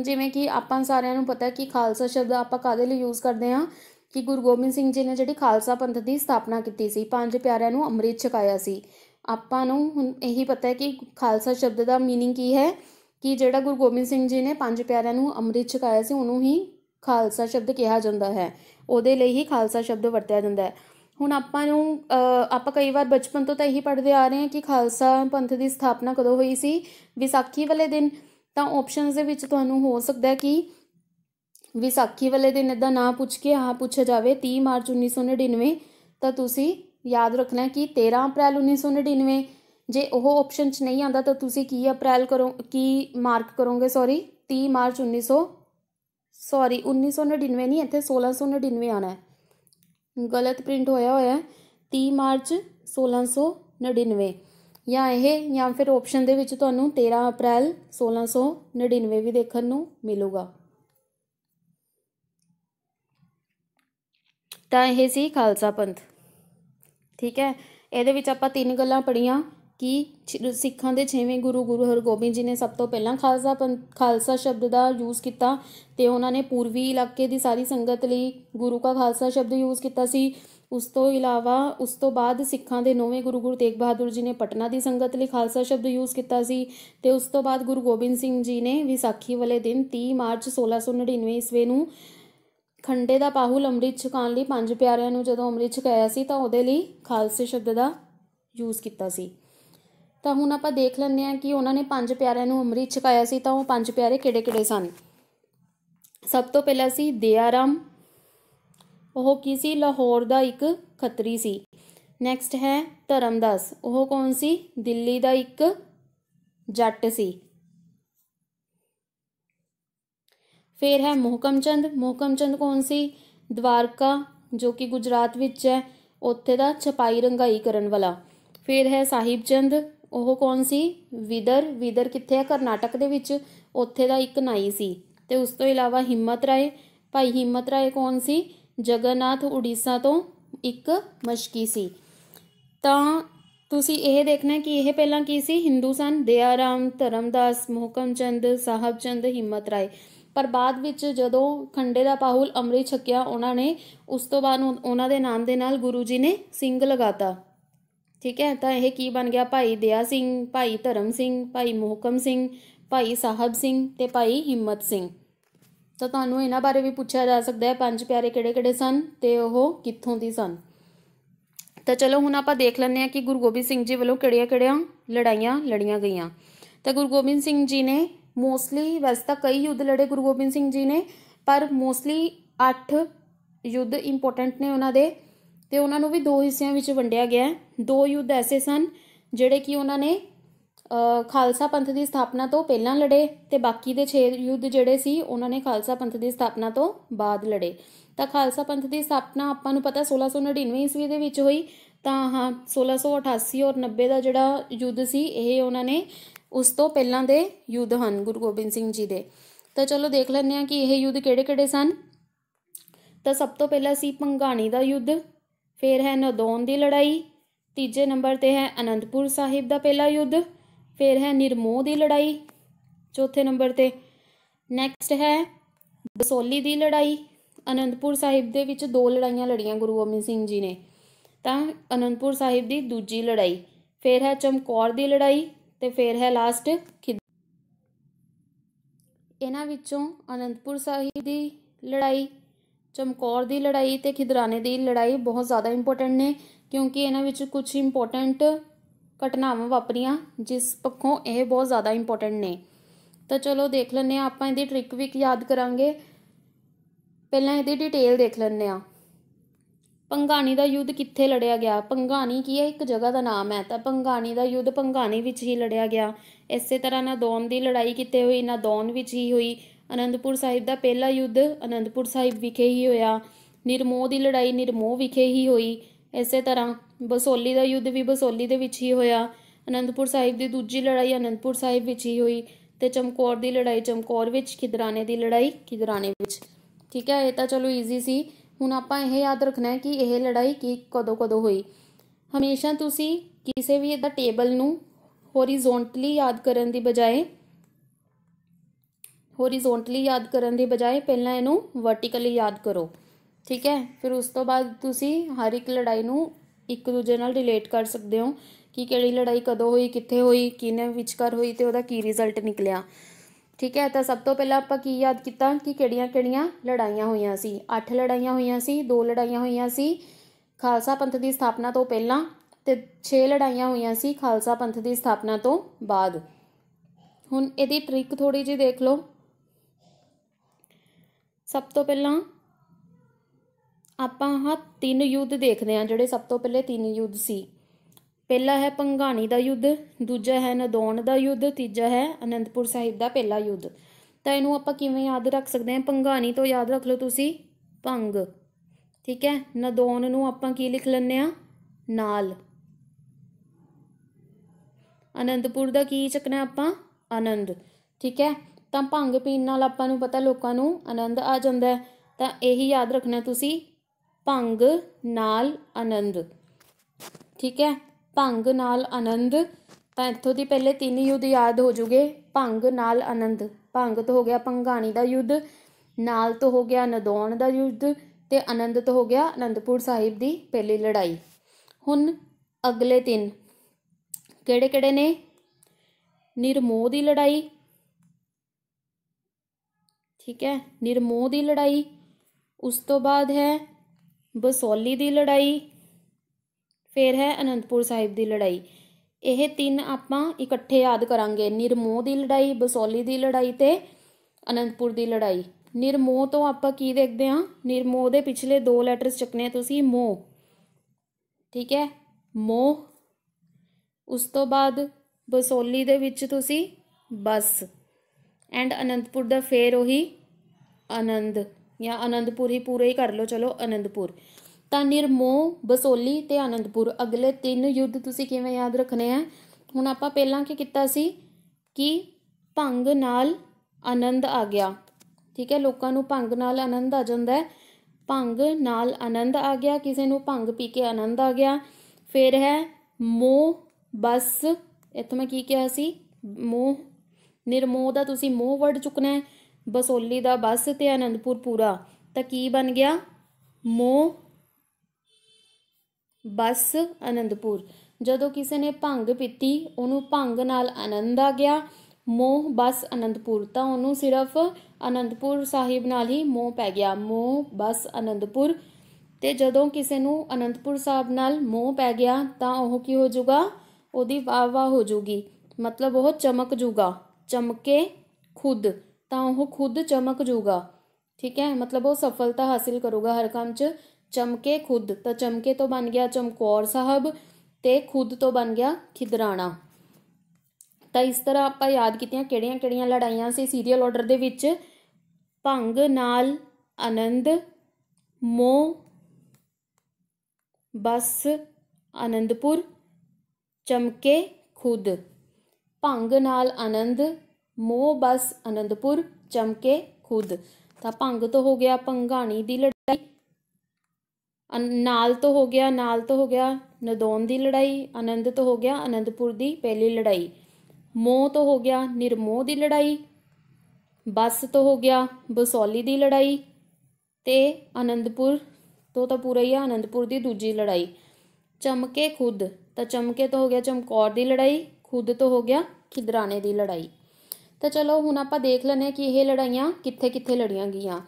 ਜਿਵੇਂ ਕਿ ਆਪਾਂ ਸਾਰਿਆਂ ਨੂੰ ਪਤਾ ਕਿ ਖਾਲਸਾ ਸ਼ਬਦ ਆਪਾਂ ਕਾਦੇ ਲਈ ਯੂਜ਼ ਕਰਦੇ ਆ ਕਿ ਗੁਰੂ ਗੋਬਿੰਦ ਸਿੰਘ ਜੀ ਨੇ ਜਿਹੜੀ ਖਾਲਸਾ ਪੰਥ ਦੀ ਸਥਾਪਨਾ ਕੀਤੀ ਸੀ ਪੰਜ ਪਿਆਰਿਆਂ ਨੂੰ ਅੰਮ੍ਰਿਤ ਛਕਾਇਆ ਸੀ ਆਪਾਂ ਨੂੰ ਹੁਣ ਇਹੀ ਪਤਾ ਹੈ ਕਿ ਖਾਲਸਾ ਸ਼ਬਦ ਦਾ मीनिंग ਕੀ ਹੈ ਕਿ ਜਿਹੜਾ ਗੁਰੂ ਗੋਬਿੰਦ ਸਿੰਘ ਜੀ ਨੇ ਪੰਜ ਪਿਆਰਿਆਂ ਨੂੰ ਅੰਮ੍ਰਿਤ ਛਕਾਇਆ ਸੀ ਉਹਨੂੰ ਹੀ ਖਾਲਸਾ ਸ਼ਬਦ ਕਿਹਾ ਜਾਂਦਾ ਹੈ ਉਹਦੇ ਲਈ ਹੀ ਖਾਲਸਾ ਸ਼ਬਦ ਵਰਤਿਆ ਜਾਂਦਾ ਹੈ ਹੁਣ ਆਪਾਂ ਨੂੰ ਆਪਾਂ ਕਈ ਵਾਰ ਬਚਪਨ ਤੋਂ ਤਾਂ ਇਹੀ ਪੜ੍ਹਦੇ ਆ ਰਹੇ ਹਾਂ ਕਿ ਖਾਲਸਾ ਪੰਥ ਦੀ ਸਥਾਪਨਾ ਕਦੋਂ ਹੋਈ ਸੀ ਵਿਸਾਖੀ ਵਾਲੇ ਦਿਨ ਤਾਂ ਆਪਸ਼ਨਸ ਦੇ ਵਿੱਚ ਤੁਹਾਨੂੰ ਹੋ ਸਕਦਾ ਹੈ ਕਿ ਵਿਸਾਖੀ ਵਾਲੇ ਦਿਨ ਇਹਦਾ ਨਾਂ ਪੁੱਛ ਕੇ ਆ ਪੁੱਛਿਆ ਜਾਵੇ 30 ਮਾਰਚ 1999 ਤਾਂ ਤੁਸੀਂ ਯਾਦ ਰੱਖਣਾ ਕਿ 13 ਅਪ੍ਰੈਲ 1999 ਜੇ ਉਹ ਆਪਸ਼ਨ 'ਚ ਨਹੀਂ ਆਂਦਾ ਤਾਂ ਤੁਸੀਂ ਕੀ ਅਪ੍ਰੈਲ ਕਰੋ ਕੀ ਮਾਰਕ ਕਰੋਗੇ ਸੌਰੀ 30 ਮਾਰਚ 1900 ਸੌਰੀ 1999 ਨਹੀਂ ਇੱਥੇ 1699 ਆਣਾ ਹੈ ਗਲਤ ਪ੍ਰਿੰਟ ਹੋਇਆ ਹੋਇਆ 30 ਮਾਰਚ 1699 ਜਾਂ ਇਹ ਜਾਂ ਫਿਰ ਆਪਸ਼ਨ ਦੇ ਵਿੱਚ ਤੁਹਾਨੂੰ 13 ਅਪ੍ਰੈਲ 1699 ਵੀ ਦੇਖਣ ਨੂੰ ਮਿਲੂਗਾ ਤਾਂ ਇਹ ਸੀ ਖਾਲਸਾ ਪੰਥ ਠੀਕ ਹੈ ਇਹਦੇ ਵਿੱਚ ਆਪਾਂ ਤਿੰਨ ਗੱਲਾਂ ਪੜੀਆਂ ਕਿ ਸਿੱਖਾਂ ਦੇ 6ਵੇਂ ਗੁਰੂ ਗੁਰੂ ਹਰਗੋਬਿੰਦ ਜੀ ਨੇ ਸਭ ਤੋਂ ਪਹਿਲਾਂ ਖਾਲਸਾ ਪੰਥ ਖਾਲਸਾ ਸ਼ਬਦ ਦਾ ਯੂਜ਼ ਕੀਤਾ ਤੇ ਉਹਨਾਂ ਨੇ ਪੂਰਬੀ ਇਲਾਕੇ ਦੀ ਸਾਰੀ ਸੰਗਤ ਲਈ ਗੁਰੂ ਕਾ ਖਾਲਸਾ ਸ਼ਬਦ ਯੂਜ਼ ਕੀਤਾ ਸੀ ਉਸ ਤੋਂ ਇਲਾਵਾ ਉਸ ਤੋਂ ਬਾਅਦ ਸਿੱਖਾਂ ਦੇ ਨੌਵੇਂ ਗੁਰੂ ਗੁਰੂ ਤੇਗ ਬਹਾਦਰ ਜੀ ਨੇ ਪਟਨਾ ਦੀ ਸੰਗਤ ਲਈ ਖਾਲਸਾ ਸ਼ਬਦ ਯੂਜ਼ ਕੀਤਾ ਸੀ ਤੇ ਉਸ ਤੋਂ ਬਾਅਦ ਗੁਰੂ ਗੋਬਿੰਦ ਸਿੰਘ ਜੀ ਨੇ ਵਿਸਾਖੀ ਵਾਲੇ ਦਿਨ 30 ਮਾਰਚ 1699 ਈਸਵੇ ਨੂੰ ਖੰਡੇ ਦਾ ਪਾਹੁਲ ਅੰਮ੍ਰਿਤ ਛਕਾਉਣ ਲਈ ਪੰਜ ਪਿਆਰਿਆਂ ਨੂੰ ਜਦੋਂ ਅੰਮ੍ਰਿਤ ਛਕਾਇਆ ਸੀ ਤਾਂ ਉਹਦੇ ਲਈ ਖਾਲਸੇ ਸ਼ਬਦ ਦਾ ਯੂਜ਼ ਕੀਤਾ ਸੀ ਤਾਂ ਹੁਣ ਆਪਾਂ ਦੇਖ ਲੈਂਦੇ ਹਾਂ ਕਿ ਉਹਨਾਂ ਨੇ ਪੰਜ ਪਿਆਰਿਆਂ ਨੂੰ ਅੰਮ੍ਰਿਤ ਛਕਾਇਆ ਸੀ ਤਾਂ ਉਹ ਪੰਜ ਪਿਆਰੇ ਕਿਹੜੇ-ਕਿਹੜੇ ਸਨ ਸਭ ਤੋਂ ਪਹਿਲਾਂ ਸੀ ਦਿਆਰਾਮ ਉਹ ਕੀ ਸੀ ਲਾਹੌਰ ਦਾ ਇੱਕ ਖੱਤਰੀ ਸੀ ਨੈਕਸਟ ਹੈ ਧਰਮਦਾਸ ਉਹ ਕੌਣ ਸੀ ਦਿੱਲੀ ਦਾ ਇੱਕ ਜੱਟ ਸੀ ਫਿਰ ਹੈ ਮੋਹਕਮਚੰਦ ਮੋਹਕਮਚੰਦ ਕੌਣ ਸੀ ਦਵਾਰਕਾ ਜੋ ਕਿ ਗੁਜਰਾਤ ਵਿੱਚ ਹੈ ਉੱਥੇ ਦਾ ਛਪਾਈ ਰੰਗਾਈ ਕਰਨ ਵਾਲਾ ਫਿਰ ਹੈ ਸਾਹਿਬਚੰਦ ਉਹ ਕੌਣ ਸੀ ਵਿਦਰ ਵਿਦਰ ਕਿੱਥੇ ਹੈ ਕਰਨਾਟਕ ਦੇ ਵਿੱਚ ਉੱਥੇ ਦਾ ਇੱਕ ਨਾਈ ਸੀ ਤੇ ਉਸ ਤੋਂ ਇਲਾਵਾ ਹਿੰਮਤ ਰਾਏ ਭਾਈ ਹਿੰਮਤ ਰਾਏ ਕੌਣ ਸੀ ਜਗਨਨਾਥ ਉੜੀਸਾ ਤੋਂ ਇੱਕ ਮਸ਼ਕੀ ਸੀ ਤਾਂ ਤੁਸੀਂ ਇਹ ਦੇਖਣਾ ਕਿ ਇਹ ਪਹਿਲਾਂ ਕੀ ਸੀ ਹਿੰਦੂ ਸਨ ਦਿਆਰਾਮ ਧਰਮਦਾਸ ਮੋਹਕਮ ਚੰਦ ਸਾਹਿਬ ਚੰਦ ਹਿੰਮਤ ਰਾਏ ਪਰ ਬਾਅਦ ਵਿੱਚ ਜਦੋਂ ਖੰਡੇ ਦਾ ਪਾਹੁਲ ਅੰਮ੍ਰਿਤ ਛਕਿਆ ਉਹਨਾਂ ਨੇ ਉਸ ਤੋਂ ਬਾਅਦ ਉਹਨਾਂ ਦੇ ਨਾਮ ਦੇ ਨਾਲ ਗੁਰੂ ਜੀ ਨੇ ਸਿੰਘ ਲਗਾਤਾ ਠੀਕ ਹੈ ਤਾਂ ਇਹ ਕੀ ਬਣ ਗਿਆ ਭਾਈ ਦਿਆ ਸਿੰਘ ਭਾਈ ਧਰਮ ਸਿੰਘ ਭਾਈ ਮੋਹਕਮ ਸਿੰਘ ਭਾਈ ਸਾਹਿਬ ਸਿੰਘ ਤੇ ਭਾਈ ਹਿੰਮਤ ਸਿੰਘ ਤਾਂ ਤੁਹਾਨੂੰ ਇਹਨਾਂ ਬਾਰੇ ਵੀ ਪੁੱਛਿਆ ਜਾ ਸਕਦਾ ਹੈ ਪੰਜ ਪਿਆਰੇ ਕਿਹੜੇ-ਕਿਹੜੇ ਸਨ ਤੇ ਉਹ ਕਿੱਥੋਂ ਦੀ ਸਨ ਤਾਂ ਚਲੋ ਹੁਣ ਆਪਾਂ ਦੇਖ ਲੈਂਦੇ ਹਾਂ ਕਿ ਗੁਰੂ ਗੋਬਿੰਦ ਸਿੰਘ ਜੀ ਵੱਲੋਂ ਕਿਹੜੀਆਂ-ਕਿਹੜੀਆਂ ਲੜਾਈਆਂ ਲੜੀਆਂ ਗਈਆਂ ਤਾਂ ਗੁਰੂ ਗੋਬਿੰਦ ਸਿੰਘ ਜੀ ਨੇ ਮੋਸਟਲੀ ਵੈਸੇ ਤਾਂ ਕਈ ਯੁੱਧ ਲੜੇ ਗੁਰੂ ਗੋਬਿੰਦ ਸਿੰਘ ਜੀ ਨੇ ਪਰ ਮੋਸਟਲੀ 8 ਯੁੱਧ ਇੰਪੋਰਟੈਂਟ ਨੇ ਉਹਨਾਂ ਦੇ ਤੇ ਉਹਨਾਂ ਨੂੰ ਵੀ ਦੋ ਹਿੱਸਿਆਂ ਵਿੱਚ ਵੰਡਿਆ ਗਿਆ ਹੈ ਦੋ ਯੁੱਧ ਐਸੇ ਸਨ ਜਿਹੜੇ ਕਿ ਉਹਨਾਂ ਨੇ ਖਾਲਸਾ ਪੰਥ ਦੀ ਸਥਾਪਨਾ ਤੋਂ ਪਹਿਲਾਂ ਲੜੇ ਤੇ ਬਾਕੀ ਦੇ 6 ਯੁੱਧ ਜਿਹੜੇ ਸੀ ਉਹਨਾਂ ਨੇ ਖਾਲਸਾ ਪੰਥ ਦੀ ਸਥਾਪਨਾ ਤੋਂ ਬਾਅਦ ਲੜੇ ਤਾਂ ਖਾਲਸਾ ਪੰਥ ਦੀ ਸਥਾਪਨਾ ਆਪਾਂ ਨੂੰ ਪਤਾ 1699 ਈਸਵੀ ਦੇ ਵਿੱਚ ਹੋਈ ਤਾਂ ਹਾਂ 1688 ਔਰ 90 ਦਾ ਜਿਹੜਾ ਯੁੱਧ ਸੀ ਇਹ ਉਹਨਾਂ ਨੇ ਉਸ ਤੋਂ ਪਹਿਲਾਂ ਦੇ ਯੁੱਧ ਹਨ ਗੁਰੂ ਗੋਬਿੰਦ ਸਿੰਘ ਜੀ ਦੇ ਤਾਂ ਚਲੋ ਦੇਖ ਲੈਂਦੇ ਆ ਕਿ ਇਹ ਯੁੱਧ ਕਿਹੜੇ-ਕਿਹੜੇ ਸਨ ਤਾਂ ਸਭ ਤੋਂ ਪਹਿਲਾਂ ਸੀ ਪੰਗਾਣੀ ਦਾ ਯੁੱਧ ਫਿਰ ਹੈ ਨਦੌਨ ਦੀ ਲੜਾਈ ਤੀਜੇ ਨੰਬਰ ਤੇ ਹੈ ਅਨੰਦਪੁਰ ਸਾਹਿਬ ਦਾ ਪਹਿਲਾ ਯੁੱਧ ਫਿਰ ਹੈ ਨਿਰਮੋਹ ਦੀ ਲੜਾਈ ਚੌਥੇ ਨੰਬਰ ਤੇ ਨੈਕਸਟ ਹੈ ਬਸੋਲੀ ਦੀ ਲੜਾਈ ਅਨੰਦਪੁਰ ਸਾਹਿਬ ਦੇ ਵਿੱਚ ਦੋ ਲੜਾਈਆਂ ਲੜੀਆਂ ਗੁਰੂ ਗੋਬਿੰਦ ਸਿੰਘ ਜੀ ਨੇ ਤਾਂ ਅਨੰਦਪੁਰ ਸਾਹਿਬ ਦੀ ਦੂਜੀ ਲੜਾਈ ਫਿਰ ਹੈ ਚਮਕੌਰ ਦੀ ਲੜਾਈ ਤੇ ਫਿਰ ਹੈ ਲਾਸਟ ਇਹਨਾਂ ਵਿੱਚੋਂ ਅਨੰਦਪੁਰ ਸਾਹਿਬ ਦੀ ਲੜਾਈ ਚਮਕੌਰ ਦੀ ਲੜਾਈ ਤੇ ਖਿਦਰਾਨੇ ਦੀ ਲੜਾਈ ਬਹੁਤ ਜ਼ਿਆਦਾ ਇੰਪੋਰਟੈਂਟ ਨੇ ਕਿਉਂਕਿ ਇਹਨਾਂ ਵਿੱਚ ਕੁਝ ਇੰਪੋਰਟੈਂਟ ਘਟਨਾਵਾਂ ਵਾਪਰੀਆਂ ਜਿਸ ਪੱਖੋਂ ਇਹ ਬਹੁਤ ਜ਼ਿਆਦਾ ਇੰਪੋਰਟੈਂਟ ਨੇ ਤਾਂ ਚਲੋ ਦੇਖ ਲੈਂਦੇ ਆ ਆਪਾਂ ਇਹਦੀ ਟ੍ਰਿਕ ਵੀ ਯਾਦ ਕਰਾਂਗੇ ਪਹਿਲਾਂ ਇਹਦੀ ਡਿਟੇਲ ਦੇਖ ਲੈਂਦੇ ਆ ਪੰਗਾਣੀ ਦਾ ਯੁੱਧ ਕਿੱਥੇ ਲੜਿਆ ਗਿਆ ਪੰਗਾਣੀ ਕੀ ਹੈ ਇੱਕ ਜਗ੍ਹਾ ਦਾ ਨਾਮ ਹੈ ਤਾਂ ਪੰਗਾਣੀ ਦਾ ਯੁੱਧ ਪੰਗਾਣੀ ਵਿੱਚ ਹੀ ਲੜਿਆ ਗਿਆ ਇਸੇ ਤਰ੍ਹਾਂ ਨਾ ਦੌਨ ਦੀ ਲੜਾਈ ਕਿੱਥੇ ਹੋਈ ਨਾ ਦੌਨ ਵਿੱਚ ਹੀ ਹੋਈ ਅਨੰਦਪੁਰ ਸਾਹਿਬ ਦਾ ਪਹਿਲਾ ਯੁੱਧ ਅਨੰਦਪੁਰ ਸਾਹਿਬ ਵਿਖੇ ਹੀ ਹੋਇਆ ਨਿਰਮੋਹ ਦੀ ਲੜਾਈ ਨਿਰਮੋਹ ਵਿਖੇ ਹੀ ਹੋਈ ਇਸੇ ਤਰ੍ਹਾਂ ਬਸੋਲੀ ਦਾ ਯੁੱਧ ਵੀ ਬਸੋਲੀ ਦੇ ਵਿੱਚ ਹੀ ਹੋਇਆ ਅਨੰਦਪੁਰ ਸਾਹਿਬ ਦੀ ਦੂਜੀ ਲੜਾਈ ਅਨੰਦਪੁਰ ਸਾਹਿਬ ਵਿੱਚ ਹੀ ਹੋਈ ਤੇ ਚਮਕੌਰ ਦੀ ਲੜਾਈ ਚਮਕੌਰ ਵਿੱਚ ਖਿਦਰਾਨੇ ਦੀ ਲੜਾਈ ਖਿਦਰਾਨੇ ਵਿੱਚ ਠੀਕ ਹੈ ਇਹ ਤਾਂ ਚਲੋ ਈਜ਼ੀ ਸੀ ਹੁਣ ਆਪਾਂ ਇਹ ਯਾਦ ਰੱਖਣਾ ਹੈ ਕਿ ਇਹ ਲੜਾਈ ਕੀ ਕਦੋਂ ਕਦੋਂ ਹੋਈ ਹਮੇਸ਼ਾ ਤੁਸੀਂ ਕਿਸੇ ਵੀ ਇਹਦਾ ਟੇਬਲ ਨੂੰ ਹੋਰੀਜ਼ੋਨਟਲੀ ਯਾਦ ਕਰਨ ਦੀ ਬਜਾਏ ਹੋਰੀਜ਼ੋਨਟਲੀ ਯਾਦ ਕਰਨ ਦੀ ਬਜਾਏ ਪਹਿਲਾਂ ਇਹਨੂੰ ਵਰਟੀਕਲੀ ਯਾਦ ਕਰੋ ਠੀਕ ਹੈ ਫਿਰ ਉਸ ਤੋਂ ਬਾਅਦ ਤੁਸੀਂ ਹਰ ਇੱਕ ਲੜਾਈ ਨੂੰ ਇੱਕ ਦੂਜੇ ਨਾਲ ਰਿਲੇਟ ਕਰ ਸਕਦੇ ਹੋ ਕਿ ਕਿਹੜੀ ਲੜਾਈ ਕਦੋਂ ਹੋਈ ਕਿੱਥੇ ਹੋਈ ਕਿਨੇ ਵਿਚਕਾਰ ਹੋਈ ਤੇ ਉਹਦਾ ਕੀ ਰਿਜ਼ਲਟ ਨਿਕਲਿਆ ਠੀਕ ਹੈ ਤਾਂ ਸਭ ਤੋਂ ਪਹਿਲਾਂ ਆਪਾਂ ਕੀ ਯਾਦ ਕੀਤਾ ਕਿ ਕਿਹੜੀਆਂ-ਕਿਹੜੀਆਂ ਲੜਾਈਆਂ ਹੋਈਆਂ ਸੀ 8 ਲੜਾਈਆਂ ਹੋਈਆਂ ਸੀ 2 ਲੜਾਈਆਂ ਹੋਈਆਂ ਸੀ ਖਾਲਸਾ ਪੰਥ ਦੀ ਸਥਾਪਨਾ ਤੋਂ ਪਹਿਲਾਂ ਤੇ 6 ਲੜਾਈਆਂ ਹੋਈਆਂ ਸੀ ਖਾਲਸਾ ਪੰਥ ਦੀ ਸਥਾਪਨਾ ਤੋਂ ਬਾਅਦ ਹੁਣ ਇਹਦੀ ਟ੍ਰਿਕ ਥੋੜੀ ਜਿਹੀ ਦੇਖ ਲਓ ਸਭ ਤੋਂ ਪਹਿਲਾਂ ਆਪਾਂ ਹਾਂ ਤਿੰਨ ਯੁੱਧ ਦੇਖਦੇ ਹਾਂ ਜਿਹੜੇ ਸਭ ਤੋਂ ਪਹਿਲੇ ਤਿੰਨ ਯੁੱਧ ਸੀ ਪਹਿਲਾ ਹੈ ਪੰਘਾਣੀ ਦਾ ਯੁੱਧ ਦੂਜਾ ਹੈ ਨਦੌਣ ਦਾ ਯੁੱਧ ਤੀਜਾ ਹੈ ਅਨੰਦਪੁਰ ਸਾਹਿਬ ਦਾ ਪਹਿਲਾ ਯੁੱਧ ਤਾਂ ਇਹਨੂੰ ਆਪਾਂ ਕਿਵੇਂ ਯਾਦ ਰੱਖ ਸਕਦੇ ਹਾਂ ਪੰਘਾਣੀ ਤੋਂ ਯਾਦ ਰੱਖ ਲਓ ਤੁਸੀਂ ਭੰਗ ਠੀਕ ਹੈ ਨਦੌਣ ਨੂੰ ਆਪਾਂ ਕੀ ਲਿਖ ਲੈਂਦੇ ਆ ਨਾਲ ਅਨੰਦਪੁਰ ਦਾ ਕੀ ਚੱਕਣਾ ਆਪਾਂ ਆਨੰਦ ਠੀਕ ਹੈ ਤਾਂ ਭੰਗ ਪੀਣ ਨਾਲ ਆਪਾਂ ਨੂੰ ਪਤਾ ਲੋਕਾਂ ਨੂੰ ਆਨੰਦ ਆ ਜਾਂਦਾ ਹੈ ਤਾਂ ਇਹੀ ਯਾਦ ਰੱਖਣਾ ਤੁਸੀਂ ਭੰਗ ਨਾਲ ਆਨੰਦ ਠੀਕ ਹੈ ਭੰਗ ਨਾਲ ਆਨੰਦ ਤਾਂ ਇੱਥੋਂ ਦੀ ਪਹਿਲੇ ਤਿੰਨ ਯੁੱਧ ਯਾਦ ਹੋ ਜੂਗੇ ਭੰਗ ਨਾਲ ਆਨੰਦ ਭੰਗ ਤੋਂ ਹੋ ਗਿਆ ਭੰਗਾਣੀ ਦਾ ਯੁੱਧ ਨਾਲ ਤੋਂ ਹੋ ਗਿਆ ਨਦੌਣ ਦਾ ਯੁੱਧ ਤੇ ਆਨੰਦ ਤੋਂ ਹੋ ਗਿਆ ਅਨੰਦਪੁਰ ਸਾਹਿਬ ਦੀ ਪਹਿਲੀ ਲੜਾਈ ਹੁਣ ਅਗਲੇ ਤਿੰਨ ਕਿਹੜੇ ਕਿਹੜੇ ਨੇ ਨਿਰਮੋਹ ਦੀ ਲੜਾਈ ਠੀਕ ਹੈ ਨਿਰਮੋਹ ਦੀ ਲੜਾਈ ਉਸ ਤੋਂ ਬਾਅਦ ਹੈ ਬਸੋਲੀ ਦੀ ਲੜਾਈ ਫਿਰ ਹੈ ਅਨੰਦਪੁਰ ਸਾਹਿਬ ਦੀ ਲੜਾਈ ਇਹ ਤਿੰਨ ਆਪਾਂ ਇਕੱਠੇ ਯਾਦ ਕਰਾਂਗੇ ਨਿਰਮੋਹ ਦੀ ਲੜਾਈ ਬਸੋਲੀ ਦੀ ਲੜਾਈ ਤੇ ਅਨੰਦਪੁਰ ਦੀ ਲੜਾਈ ਨਿਰਮੋਹ ਤੋਂ ਆਪਾਂ ਕੀ ਦੇਖਦੇ ਆ ਨਿਰਮੋਹ ਦੇ ਪਿਛਲੇ ਦੋ ਲੈਟਰਸ ਚੱਕਨੇ ਤੁਸੀਂ ਮੋਹ ਠੀਕ ਹੈ ਮੋਹ ਉਸ ਤੋਂ ਬਾਅਦ ਬਸੋਲੀ ਦੇ ਵਿੱਚ ਤੁਸੀਂ ਬਸ ਐਂਡ ਅਨੰਦਪੁਰ ਦਾ ਫੇਰ ਉਹੀ ਆਨੰਦ ਜਾਂ ਆਨੰਦਪੁਰ ਹੀ ਪੂਰੇ ਹੀ ਕਰ ਲਓ ਚਲੋ ਆਨੰਦਪੁਰ ਤਾਂ ਨਿਰਮੋ ਬਸੋਲੀ ਤੇ ਆਨੰਦਪੁਰ ਅਗਲੇ ਤਿੰਨ ਯੁੱਧ ਤੁਸੀਂ ਕਿਵੇਂ ਯਾਦ ਰੱਖਣੇ ਆ ਹੁਣ ਆਪਾਂ ਪਹਿਲਾਂ ਕੀ ਕੀਤਾ ਸੀ ਕਿ ਭੰਗ ਨਾਲ ਆਨੰਦ ਆ ਗਿਆ ਠੀਕ ਹੈ ਲੋਕਾਂ ਨੂੰ ਭੰਗ ਨਾਲ ਆਨੰਦ ਆ ਜਾਂਦਾ ਹੈ ਭੰਗ ਨਾਲ ਆਨੰਦ ਆ ਗਿਆ ਕਿਸੇ ਨੂੰ ਭੰਗ ਪੀ ਕੇ ਆਨੰਦ ਆ ਗਿਆ ਫਿਰ ਹੈ ਮੋਹ ਬਸ ਇੱਥੇ ਮੈਂ ਕੀ ਕਿਹਾ ਸੀ ਮੋਹ ਨਿਰਮੋ ਦਾ ਤੁਸੀਂ ਮੋਹ ਵਰਡ ਚੁੱਕਣਾ ਹੈ ਬਸੋਲੀ ਦਾ ਬਸ ਤੇ ਆਨੰਦਪੁਰ ਪੂਰਾ ਤਾਂ ਕੀ ਬਣ ਗਿਆ ਮੋ ਬਸ ਆਨੰਦਪੁਰ ਜਦੋਂ ਕਿਸੇ ਨੇ ਭੰਗ ਪੀਤੀ ਉਹਨੂੰ ਭੰਗ ਨਾਲ ਆਨੰਦ ਆ ਗਿਆ ਮੋਹ ਬਸ ਅਨੰਦਪੁਰ ਤਾਂ ਉਹਨੂੰ ਸਿਰਫ ਅਨੰਦਪੁਰ ਸਾਹਿਬ ਨਾਲ ਹੀ ਮੋਹ ਪੈ ਗਿਆ ਮੋਹ ਬਸ ਅਨੰਦਪੁਰ ਤੇ ਜਦੋਂ ਕਿਸੇ ਨੂੰ ਅਨੰਦਪੁਰ ਸਾਹਿਬ ਨਾਲ ਮੋਹ ਪੈ ਗਿਆ ਤਾਂ ਉਹ ਕੀ ਹੋ ਜਾਊਗਾ ਉਹਦੀ ਵਾਵਾ ਹੋ ਜਾਊਗੀ ਮਤਲਬ ਉਹ ਚਮਕ ਜਾਊਗਾ ਚਮਕੇ ਖੁਦ ਤਾਂ ਉਹ ਖੁਦ ਚਮਕ ਜਾਊਗਾ ਠੀਕ ਹੈ ਮਤਲਬ ਉਹ ਸਫਲਤਾ ਹਾਸਿਲ ਕਰੂਗਾ ਹਰ ਕੰਮ 'ਚ ਚਮਕੇ ਖੁਦ ਤਾਂ ਚਮਕੇ ਤੋਂ ਬਣ ਗਿਆ ਚਮਕੌਰ ਸਾਹਿਬ ਤੇ ਖੁਦ ਤੋਂ ਬਣ ਗਿਆ ਖਿਦਰਾਣਾ ਤਾਂ ਇਸ ਤਰ੍ਹਾਂ ਆਪਾਂ ਯਾਦ ਕੀਤੀਆਂ ਕਿਹੜੀਆਂ-ਕਿਹੜੀਆਂ ਲੜਾਈਆਂ ਸੀ ਸੀਰੀਅਲ ਆਰਡਰ ਦੇ ਵਿੱਚ ਭੰਗ ਨਾਲ ਆਨੰਦ ਮੋ ਬਸ ਆਨੰਦਪੁਰ ਚਮਕੇ ਖੁਦ ਭੰਗ ਨਾਲ ਆਨੰਦ ਮੋ ਬਸ ਅਨੰਦਪੁਰ ਚਮਕੇ ਖੁਦ ਤਾਂ ਭੰਗ ਤੋਂ ਹੋ ਗਿਆ ਭੰਗਾਣੀ ਦੀ ਲੜਾਈ ਨਾਲ ਤੋਂ ਹੋ ਗਿਆ ਨਾਲ ਤੋਂ ਹੋ ਗਿਆ ਨਦੌਨ ਦੀ ਲੜਾਈ ਆਨੰਦ ਤੋਂ ਹੋ ਗਿਆ ਅਨੰਦਪੁਰ ਦੀ ਪਹਿਲੀ ਲੜਾਈ ਮੋ ਤੋਂ ਹੋ ਗਿਆ ਨਿਰਮੋਹ ਦੀ ਲੜਾਈ ਬਸ ਤੋਂ ਹੋ ਗਿਆ ਬਸੌਲੀ ਦੀ ਲੜਾਈ ਤੇ ਅਨੰਦਪੁਰ ਤੋਂ ਤਾਂ ਪੂਰਾ ਹੀ ਆ ਆਨੰਦਪੁਰ ਦੀ ਦੂਜੀ ਲੜਾਈ ਚਮਕੇ ਖੁਦ ਤਾਂ ਚਮਕੇ ਤੋਂ ਹੋ ਗਿਆ ਚਮਕੌਰ ਦੀ ਲੜਾਈ ਖੁਦ ਤੋਂ ਹੋ ਗਿਆ ਖਿਦਰਾਣੇ ਦੀ ਲੜਾਈ ਤਾਂ ਚਲੋ ਹੁਣ ਆਪਾਂ ਦੇਖ ਲੈਨੇ ਕਿ ਇਹ ਲੜਾਈਆਂ ਕਿੱਥੇ-ਕਿੱਥੇ ਲੜੀਆਂ ਗਈਆਂ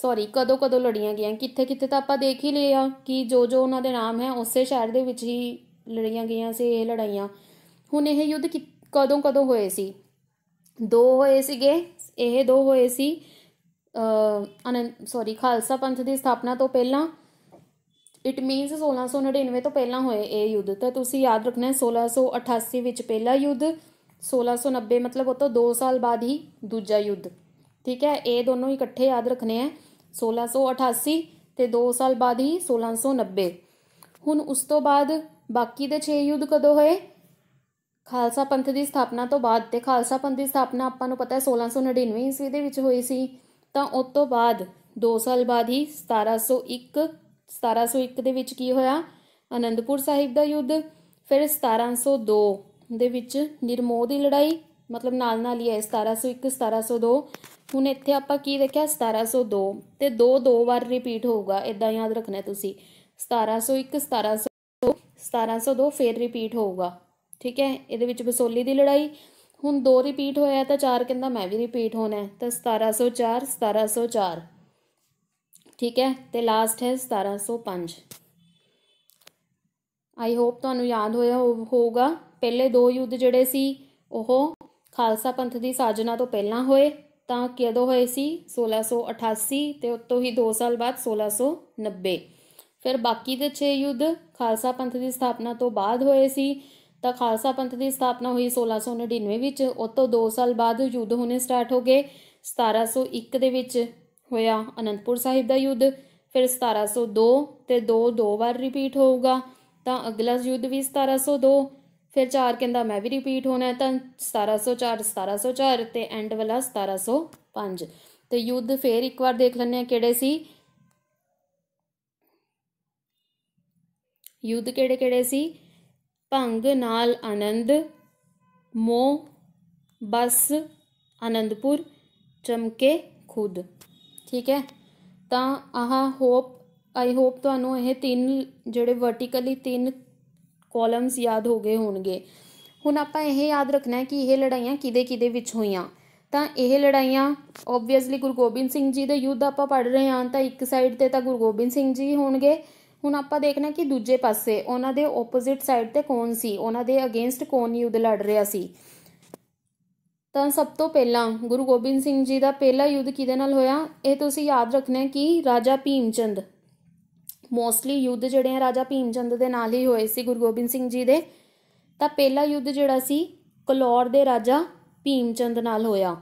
ਸੌਰੀ ਕਦੋਂ-ਕਦੋਂ ਲੜੀਆਂ ਗਈਆਂ ਕਿੱਥੇ-ਕਿੱਥੇ ਤਾਂ ਆਪਾਂ ਦੇਖ ਹੀ ਲਿਆ ਕਿ ਜੋ-ਜੋ ਉਹਨਾਂ ਦੇ ਨਾਮ ਹੈ ਉਸੇ ਸ਼ਹਿਰ ਦੇ ਵਿੱਚ ਹੀ ਲੜੀਆਂ ਗਈਆਂ ਸੀ ਇਹ ਲੜਾਈਆਂ ਹੁਣ ਇਹ ਯੁੱਧ ਕਦੋਂ-ਕਦੋਂ ਹੋਏ ਸੀ ਦੋ ਹੋਏ ਸੀਗੇ ਇਹ ਦੋ ਹੋਏ ਸੀ ਅ ਅਨੰਦ ਸੌਰੀ ਖਾਲਸਾ ਪੰਥ ਦੀ ਸਥਾਪਨਾ ਤੋਂ ਪਹਿਲਾਂ ਇਟ ਮੀਨਸ 1699 ਤੋਂ ਪਹਿਲਾਂ ਹੋਏ ਇਹ ਯੁੱਧ ਤਾਂ ਤੁਸੀਂ ਯਾਦ ਰੱਖਣਾ 1688 ਵਿੱਚ ਪਹਿਲਾ ਯੁੱਧ 1690 ਮਤਲਬ ਉਹ ਤੋਂ 2 ਸਾਲ ਬਾਅਦ ਹੀ ਦੂਜਾ ਯੁੱਧ ਠੀਕ ਹੈ ਇਹ ਦੋਨੋਂ ਇਕੱਠੇ ਯਾਦ ਰੱਖਣੇ ਆ 1688 ਤੇ 2 ਸਾਲ ਬਾਅਦ ਹੀ 1690 ਹੁਣ ਉਸ ਤੋਂ ਬਾਅਦ ਬਾਕੀ ਦੇ 6 ਯੁੱਧ ਕਦੋਂ ਹੋਏ ਖਾਲਸਾ ਪੰਥ ਦੀ ਸਥਾਪਨਾ ਤੋਂ ਬਾਅਦ ਤੇ ਖਾਲਸਾ ਪੰਥ ਦੀ ਸਥਾਪਨਾ ਆਪਾਂ ਨੂੰ ਪਤਾ ਹੈ 1699 ਈਸਵੀ ਦੇ ਵਿੱਚ ਹੋਈ ਸੀ ਤਾਂ ਉਸ ਤੋਂ ਬਾਅਦ 2 ਸਾਲ ਬਾਅਦ ਹੀ 1701 1701 ਦੇ ਵਿੱਚ ਕੀ ਹੋਇਆ ਅਨੰਦਪੁਰ ਸਾਹਿਬ ਦਾ ਯੁੱਧ ਫਿਰ 1702 ਦੇ ਵਿੱਚ ਨਿਰਮੋਹ ਦੀ ਲੜਾਈ ਮਤਲਬ ਨਾਲ ਨਾਲ ਹੀ ਹੈ 1701 1702 ਹੁਣ ਇੱਥੇ ਆਪਾਂ ਕੀ ਦੇਖਿਆ 1702 ਤੇ 2 ਦੋ ਵਾਰ ਰਿਪੀਟ ਹੋਊਗਾ ਇਦਾਂ ਯਾਦ ਰੱਖਣਾ ਤੁਸੀਂ 1701 1702 1702 ਫੇਰ ਰਿਪੀਟ ਹੋਊਗਾ ਠੀਕ ਹੈ ਇਹਦੇ ਵਿੱਚ ਬਸੋਲੀ ਦੀ ਲੜਾਈ ਹੁਣ 2 ਰਿਪੀਟ ਹੋਇਆ ਤਾਂ 4 ਕਹਿੰਦਾ ਮੈਂ ਵੀ ਰਿਪੀਟ ਹੋਣਾ ਹੈ ਤਾਂ 1704 1704 ਠੀਕ ਹੈ ਤੇ ਲਾਸਟ ਹੈ 1705 ਆਈ ਹੋਪ ਤੁਹਾਨੂੰ ਯਾਦ ਹੋਇਆ ਹੋਊਗਾ ਪਹਿਲੇ ਦੋ ਯੁੱਧ ਜਿਹੜੇ ਸੀ ਉਹ ਖਾਲਸਾ ਪੰਥ ਦੀ ਸਾਜਨਾ ਤੋਂ ਪਹਿਲਾਂ ਹੋਏ ਤਾਂ ਕਦੋਂ ਹੋਏ ਸੀ 1688 ਤੇ ਉਤੋਂ ਹੀ 2 ਸਾਲ ਬਾਅਦ 1690 ਫਿਰ ਬਾਕੀ ਦੇ 6 ਯੁੱਧ ਖਾਲਸਾ ਪੰਥ ਦੀ ਸਥਾਪਨਾ ਤੋਂ ਬਾਅਦ ਹੋਏ ਸੀ ਤਾਂ ਖਾਲਸਾ ਪੰਥ ਦੀ ਸਥਾਪਨਾ ਹੋਈ 1699 ਵਿੱਚ ਉਤੋਂ 2 ਸਾਲ ਬਾਅਦ ਯੁੱਧ ਹੋਣੇ ਸਟਾਰਟ ਹੋ ਗਏ 1701 ਦੇ ਵਿੱਚ ਹੋਇਆ ਅਨੰਦਪੁਰ ਸਾਹਿਬ ਦਾ ਯੁੱਧ ਫਿਰ 1702 ਤੇ 2 ਦੋ ਵਾਰ ਰਿਪੀਟ ਹੋਊਗਾ ਤਾਂ ਅਗਲਾ ਯੁੱਧ ਵੀ 1702 ਫਿਰ 4 ਕਹਿੰਦਾ ਮੈਂ ਵੀ ਰਿਪੀਟ ਹੋਣਾ ਤਾਂ 1704 1704 ਤੇ ਐਂਡ ਵਾਲਾ 1705 ਤੇ ਯੁੱਧ ਫੇਰ ਇੱਕ ਵਾਰ ਦੇਖ ਲੈਣੇ ਆ ਕਿਹੜੇ ਸੀ ਯੁੱਧ ਕਿਹੜੇ ਕਿਹੜੇ ਸੀ ਭੰਗ ਨਾਲ ਆਨੰਦ ਮੋ ਬਸ ਆਨੰਦਪੁਰ ਚਮਕੇ ਖੁਦ ਠੀਕ ਹੈ ਤਾਂ ਆਹ ਹੋਪ ਆਈ ਹੋਪ ਤੁਹਾਨੂੰ ਇਹ ਤਿੰਨ ਜਿਹੜੇ ਵਰਟੀਕਲੀ ਤਿੰਨ ਕਾਲਮਸ ਯਾਦ ਹੋ ਗਏ ਹੋਣਗੇ ਹੁਣ ਆਪਾਂ ਇਹ ਯਾਦ ਰੱਖਣਾ ਹੈ ਕਿ ਇਹ ਲੜਾਈਆਂ ਕਿਦੇ ਕਿਦੇ ਵਿੱਚ ਹੋਈਆਂ ਤਾਂ ਇਹ ਲੜਾਈਆਂ ਆਬਵੀਅਸਲੀ ਗੁਰੂ ਗੋਬਿੰਦ ਸਿੰਘ ਜੀ ਦੇ ਯੁੱਧ ਆਪਾਂ ਪੜ ਰਹੇ ਹਾਂ ਤਾਂ ਇੱਕ ਸਾਈਡ ਤੇ ਤਾਂ ਗੁਰੂ ਗੋਬਿੰਦ ਸਿੰਘ ਜੀ ਹੋਣਗੇ ਹੁਣ ਆਪਾਂ ਦੇਖਣਾ ਕਿ ਦੂਜੇ ਪਾਸੇ ਉਹਨਾਂ ਦੇ ਆਪੋਜ਼ਿਟ ਸਾਈਡ ਤੇ ਕੌਣ ਸੀ ਉਹਨਾਂ ਦੇ ਅਗੇਂਸਟ ਕੌਣ ਯੁੱਧ ਲੜ ਰਿਹਾ ਸੀ ਤਾਂ ਸਭ ਤੋਂ ਪਹਿਲਾਂ ਗੁਰੂ ਗੋਬਿੰਦ ਸਿੰਘ ਜੀ ਦਾ ਪਹਿਲਾ ਯੁੱਧ ਕਿਹਦੇ ਨਾਲ ਹੋਇਆ ਇਹ ਤੁਸੀਂ ਯਾਦ ਰੱਖਣਾ ਕਿ ਰਾਜਾ ਭੀਮ ਚੰਦ ਮੋਸਟਲੀ ਯੁੱਧ ਜਿਹੜੇ ਆ ਰਾਜਾ ਭੀਮ ਚੰਦ ਦੇ ਨਾਲ ਹੀ ਹੋਏ ਸੀ ਗੁਰੂ ਗੋਬਿੰਦ ਸਿੰਘ ਜੀ ਦੇ ਤਾਂ ਪਹਿਲਾ ਯੁੱਧ ਜਿਹੜਾ ਸੀ ਕਲੌਰ ਦੇ ਰਾਜਾ ਭੀਮ ਚੰਦ ਨਾਲ ਹੋਇਆ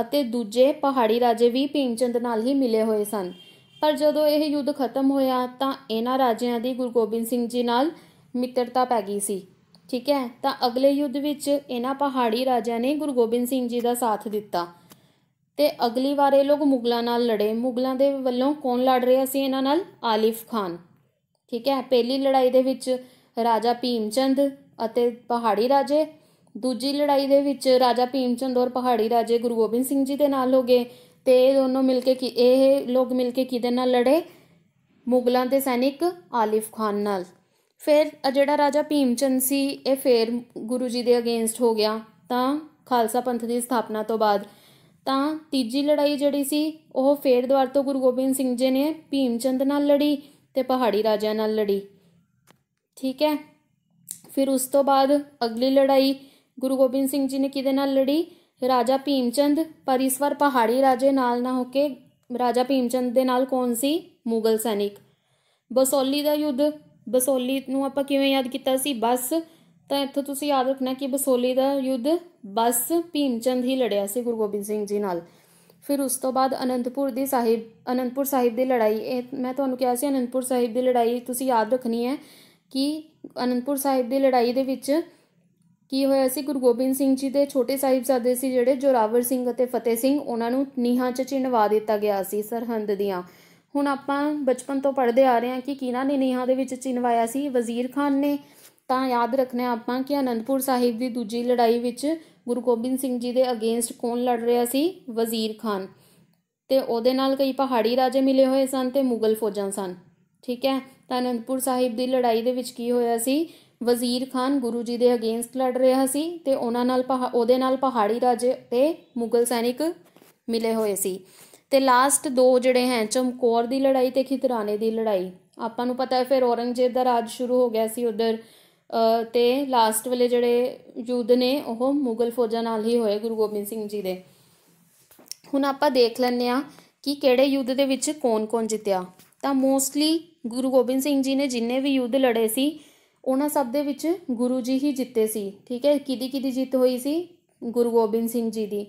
ਅਤੇ ਦੂਜੇ ਪਹਾੜੀ ਰਾਜੇ ਵੀ ਭੀਮ ਚੰਦ ਨਾਲ ਹੀ ਮਿਲੇ ਹੋਏ ਸਨ ਪਰ ਜਦੋਂ ਇਹ ਯੁੱਧ ਖਤਮ ਹੋਇਆ ਤਾਂ ਇਹਨਾਂ ਰਾਜਿਆਂ ਦੀ ਗੁਰੂ ਗੋਬਿੰਦ ਸਿੰਘ ਜੀ ਨਾਲ ਮਿੱਤਰਤਾ ਪੈ ਗਈ ਸੀ ਠੀਕ ਹੈ ਤਾਂ ਅਗਲੇ ਯੁੱਧ ਵਿੱਚ ਇਹਨਾਂ ਪਹਾੜੀ ਰਾਜਿਆਂ ਨੇ ਗੁਰੂ ਗੋਬਿੰਦ ਸਿੰਘ ਜੀ ਦਾ ਸਾਥ ਦਿੱਤਾ ਤੇ ਅਗਲੀ ਵਾਰ ਇਹ ਲੋਕ ਮੁਗਲਾਂ ਨਾਲ ਲੜੇ ਮੁਗਲਾਂ ਦੇ ਵੱਲੋਂ ਕੌਣ ਲੜ ਰਿਹਾ ਸੀ ਇਹਨਾਂ ਨਾਲ ਆਲਿਫ ਖਾਨ ਠੀਕ ਹੈ ਪਹਿਲੀ ਲੜਾਈ ਦੇ ਵਿੱਚ ਰਾਜਾ ਭੀਮਚੰਦ ਅਤੇ ਪਹਾੜੀ ਰਾਜੇ ਦੂਜੀ ਲੜਾਈ ਦੇ ਵਿੱਚ ਰਾਜਾ ਭੀਮਚੰਦ ਔਰ ਪਹਾੜੀ ਰਾਜੇ ਗੁਰੂ ਗੋਬਿੰਦ ਸਿੰਘ ਜੀ ਦੇ ਨਾਲ ਹੋ ਗਏ ਤੇ ਇਹ ਦੋਨੋਂ ਮਿਲ ਕੇ ਇਹ ਲੋਕ ਮਿਲ ਕੇ ਕਿਹਦੇ ਨਾਲ ਲੜੇ ਮੁਗਲਾਂ ਦੇ ਸੈਨਿਕ ਆਲਿਫ ਖਾਨ ਨਾਲ ਫਿਰ ਜਿਹੜਾ ਰਾਜਾ ਭੀਮਚੰਦ ਸੀ ਇਹ ਫਿਰ ਗੁਰੂ ਜੀ ਦੇ ਅਗੇਂਸਟ ਹੋ ਗਿਆ ਤਾਂ ਖਾਲਸਾ ਪੰਥ ਦੀ ਸਥਾਪਨਾ ਤੋਂ ਬਾਅਦ ਤਾਂ ਤੀਜੀ ਲੜਾਈ ਜਿਹੜੀ ਸੀ ਉਹ ਫੇਰ ਦਵਾਰ ਤੋਂ ਗੁਰੂ ਗੋਬਿੰਦ ਸਿੰਘ ਜੀ ਨੇ ਭੀਮ ਚੰਦ ਨਾਲ ਲੜੀ ਤੇ ਪਹਾੜੀ ਰਾਜਿਆਂ ਨਾਲ ਲੜੀ ਠੀਕ ਹੈ ਫਿਰ ਉਸ ਤੋਂ ਬਾਅਦ ਅਗਲੀ ਲੜਾਈ ਗੁਰੂ ਗੋਬਿੰਦ ਸਿੰਘ ਜੀ ਨੇ ਕਿਹਦੇ ਨਾਲ ਲੜੀ ਰਾਜਾ ਭੀਮ ਚੰਦ ਪਰ ਇਸ ਵਾਰ ਪਹਾੜੀ ਰਾਜੇ ਨਾਲ ਨਾ ਹੋ ਕੇ ਰਾਜਾ ਭੀਮ ਚੰਦ ਦੇ ਨਾਲ ਕੌਣ ਸੀ ਮੁਗਲ ਸੈਨਿਕ ਬਸੋਲੀ ਦਾ ਯੁੱਧ ਬਸੋਲੀ ਨੂੰ ਆਪਾਂ ਕਿਵੇਂ ਯਾਦ ਕੀਤਾ ਸੀ ਬਸ ਤਾਂ ਇੱਥੇ ਤੁਸੀਂ ਯਾਦ ਰੱਖਣਾ ਕਿ ਬਸੋਲੀ ਦਾ ਯੁੱਧ ਬਸ ਭੀਮ ਚੰਦ ਹੀ ਲੜਿਆ ਸੀ ਗੁਰੂ ਗੋਬਿੰਦ ਸਿੰਘ ਜੀ ਨਾਲ ਫਿਰ ਉਸ ਤੋਂ ਬਾਅਦ ਅਨੰਦਪੁਰ ਦੀ ਸਾਹਿਬ ਅਨੰਦਪੁਰ ਸਾਹਿਬ ਦੀ ਲੜਾਈ ਇਹ ਮੈਂ ਤੁਹਾਨੂੰ ਕਿਹਾ ਸੀ ਅਨੰਦਪੁਰ ਸਾਹਿਬ ਦੀ ਲੜਾਈ ਤੁਸੀਂ ਯਾਦ ਰੱਖਣੀ ਹੈ ਕਿ ਅਨੰਦਪੁਰ ਸਾਹਿਬ ਦੀ ਲੜਾਈ ਦੇ ਵਿੱਚ ਕੀ ਹੋਇਆ ਸੀ ਗੁਰੂ ਗੋਬਿੰਦ ਸਿੰਘ ਜੀ ਦੇ ਛੋਟੇ ਸਾਹਿਬਜ਼ਾਦੇ ਸੀ ਜਿਹੜੇ ਜੋਰਾਵਰ ਸਿੰਘ ਅਤੇ ਫਤਿਹ ਸਿੰਘ ਉਹਨਾਂ ਨੂੰ ਨੀਹਾਂ 'ਚ ਚਿਣਵਾ ਦਿੱਤਾ ਗਿਆ ਸੀ ਸਰਹੰਦ ਦੀਆਂ ਹੁਣ ਆਪਾਂ ਬਚਪਨ ਤੋਂ ਪੜ੍ਹਦੇ ਆ ਰਹੇ ਹਾਂ ਕਿ ਕਿਹਨਾਂ ਨੇ ਨੀਹਾਂ ਦੇ ਵਿੱਚ ਚਿਣਵਾਇਆ ਸੀ ਵਜ਼ੀਰ ਖਾਨ ਨੇ ਤਾਂ ਯਾਦ ਰੱਖਣਾ ਆਪਾਂ ਕਿ ਅਨੰਦਪੁਰ ਸਾਹਿਬ ਦੀ ਦੂਜੀ ਲੜਾਈ ਵਿੱਚ ਗੁਰੂ ਗੋਬਿੰਦ ਸਿੰਘ ਜੀ ਦੇ ਅਗੇਂਸਟ ਕੌਣ ਲੜ ਰਿਹਾ ਸੀ ਵਜ਼ੀਰ ਖਾਨ ਤੇ ਉਹਦੇ ਨਾਲ ਕਈ ਪਹਾੜੀ ਰਾਜੇ ਮਿਲੇ ਹੋਏ ਸਨ ਤੇ ਮੁਗਲ ਫੌਜਾਂ ਸਨ ਠੀਕ ਹੈ ਤਾਂ ਅਨੰਦਪੁਰ ਸਾਹਿਬ ਦੀ ਲੜਾਈ ਦੇ ਵਿੱਚ ਕੀ ਹੋਇਆ ਸੀ ਵਜ਼ੀਰ ਖਾਨ ਗੁਰੂ ਜੀ ਦੇ ਅਗੇਂਸਟ ਲੜ ਰਿਹਾ ਸੀ ਤੇ ਉਹਨਾਂ ਨਾਲ ਉਹਦੇ ਨਾਲ ਪਹਾੜੀ ਰਾਜੇ ਤੇ ਮੁਗਲ ਸੈਨਿਕ ਮਿਲੇ ਹੋਏ ਸੀ ਤੇ ਲਾਸਟ ਦੋ ਜਿਹੜੇ ਹੈ ਚਮਕੌਰ ਦੀ ਲੜਾਈ ਤੇ ਖਿਤਰਾਨੇ ਦੀ ਲੜਾਈ ਆਪਾਂ ਨੂੰ ਪਤਾ ਹੈ ਫਿਰ ਔਰੰਗਜ਼ੇਬ ਦਾ ਰਾਜ ਸ਼ੁਰੂ ਹੋ ਗਿਆ ਸੀ ਉਧਰ ਤੇ ਲਾਸਟ ਵੇਲੇ ਜਿਹੜੇ ਯੁੱਧ ਨੇ ਉਹ ਮੁਗਲ ਫੌਜਾਂ ਨਾਲ ਹੀ ਹੋਏ ਗੁਰੂ ਗੋਬਿੰਦ ਸਿੰਘ ਜੀ ਦੇ ਹੁਣ ਆਪਾਂ ਦੇਖ ਲੈਂਦੇ ਆ ਕਿ ਕਿਹੜੇ ਯੁੱਧ ਦੇ ਵਿੱਚ ਕੌਣ-ਕੌਣ ਜਿੱਤਿਆ ਤਾਂ ਮੋਸਟਲੀ ਗੁਰੂ ਗੋਬਿੰਦ ਸਿੰਘ ਜੀ ਨੇ ਜਿੰਨੇ ਵੀ ਯੁੱਧ ਲੜੇ ਸੀ ਉਹਨਾਂ ਸਭ ਦੇ ਵਿੱਚ ਗੁਰੂ ਜੀ ਹੀ ਜਿੱਤੇ ਸੀ ਠੀਕ ਹੈ ਕਿਦੀ ਕਿਦੀ ਜਿੱਤ ਹੋਈ ਸੀ ਗੁਰੂ ਗੋਬਿੰਦ ਸਿੰਘ ਜੀ ਦੀ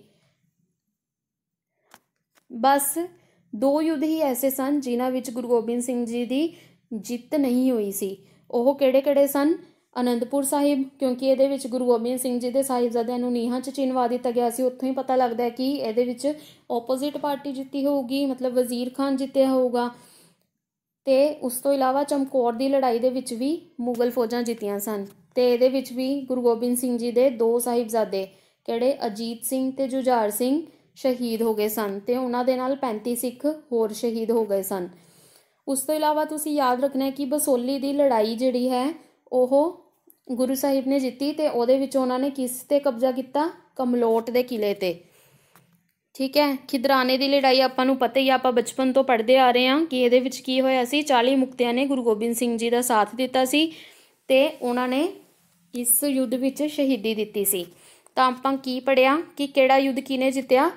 ਬਸ ਦੋ ਯੁੱਧ ਹੀ ਐਸੇ ਸਨ ਜਿਨ੍ਹਾਂ ਵਿੱਚ ਗੁਰੂ ਗੋਬਿੰਦ ਸਿੰਘ ਜੀ ਦੀ ਜਿੱਤ ਨਹੀਂ ਹੋਈ ਸੀ ਉਹ ਕਿਹੜੇ-ਕਿਹੜੇ ਸਨ ਅਨੰਦਪੁਰ ਸਾਹਿਬ ਕਿਉਂਕਿ ਇਹਦੇ ਵਿੱਚ ਗੁਰੂ ਗੋਬਿੰਦ ਸਿੰਘ ਜੀ ਦੇ ਸਾਹਿਬਜ਼ਾਦਿਆਂ ਨੂੰ ਨੀਹਾਂ 'ਚ ਚਿਨਵਾ ਦਿੱਤਾ ਗਿਆ ਸੀ ਉੱਥੋਂ ਹੀ ਪਤਾ ਲੱਗਦਾ ਹੈ ਕਿ ਇਹਦੇ ਵਿੱਚ ਆਪੋਜ਼ਿਟ ਪਾਰਟੀ ਜਿੱਤੀ ਹੋਊਗੀ ਮਤਲਬ ਵਜ਼ੀਰ ਖਾਨ ਜਿੱਤਿਆ ਹੋਊਗਾ ਤੇ ਉਸ ਤੋਂ ਇਲਾਵਾ ਚਮਕੌਰ ਦੀ ਲੜਾਈ ਦੇ ਵਿੱਚ ਵੀ ਮੁਗਲ ਫੌਜਾਂ ਜਿੱਤੀਆਂ ਸਨ ਤੇ ਇਹਦੇ ਵਿੱਚ ਵੀ ਗੁਰੂ ਗੋਬਿੰਦ ਸਿੰਘ ਜੀ ਦੇ ਦੋ ਸਾਹਿਬਜ਼ਾਦੇ ਕਿਹੜੇ ਅਜੀਤ ਸਿੰਘ ਤੇ ਜੁਝਾਰ ਸਿੰਘ ਸ਼ਹੀਦ ਹੋ ਗਏ ਸਨ ਤੇ ਉਹਨਾਂ ਦੇ ਨਾਲ 35 ਸਿੱਖ ਹੋਰ ਸ਼ਹੀਦ ਹੋ ਗਏ ਸਨ ਉਸ ਤੋਂ ਇਲਾਵਾ ਤੁਸੀਂ ਯਾਦ ਰੱਖਣਾ ਹੈ ਕਿ ਬਸੋਲੀ ਦੀ ਲੜਾਈ ਜਿਹੜੀ ਹੈ ਉਹ ਗੁਰੂ ਸਾਹਿਬ ਨੇ ਜਿੱਤੀ ਤੇ ਉਹਦੇ ਵਿੱਚ ਉਹਨਾਂ ਨੇ ਕਿਸ ਤੇ ਕਬਜ਼ਾ ਕੀਤਾ ਕਮਲੋਟ ਦੇ ਕਿਲੇ ਤੇ ਠੀਕ ਹੈ ਖਿਦਰਾਨੇ ਦੀ ਲੜਾਈ ਆਪਾਂ ਨੂੰ ਪਤਾ ਹੀ ਆਪਾਂ ਬਚਪਨ ਤੋਂ ਪੜ੍ਹਦੇ ਆ ਰਹੇ ਹਾਂ ਕਿ ਇਹਦੇ ਵਿੱਚ ਕੀ ਹੋਇਆ ਸੀ 40 ਮੁਕਤਿਆਂ ਨੇ ਗੁਰੂ ਗੋਬਿੰਦ ਸਿੰਘ ਜੀ ਦਾ ਸਾਥ ਦਿੱਤਾ ਸੀ ਤੇ ਉਹਨਾਂ ਨੇ ਇਸ ਯੁੱਧ ਵਿੱਚ ਸ਼ਹੀਦੀ ਦਿੱਤੀ ਸੀ ਤਾਂ ਆਪਾਂ ਕੀ ਪੜਿਆ ਕਿ ਕਿਹੜਾ ਯੁੱਧ ਕਿਨੇ ਜਿੱਤਿਆ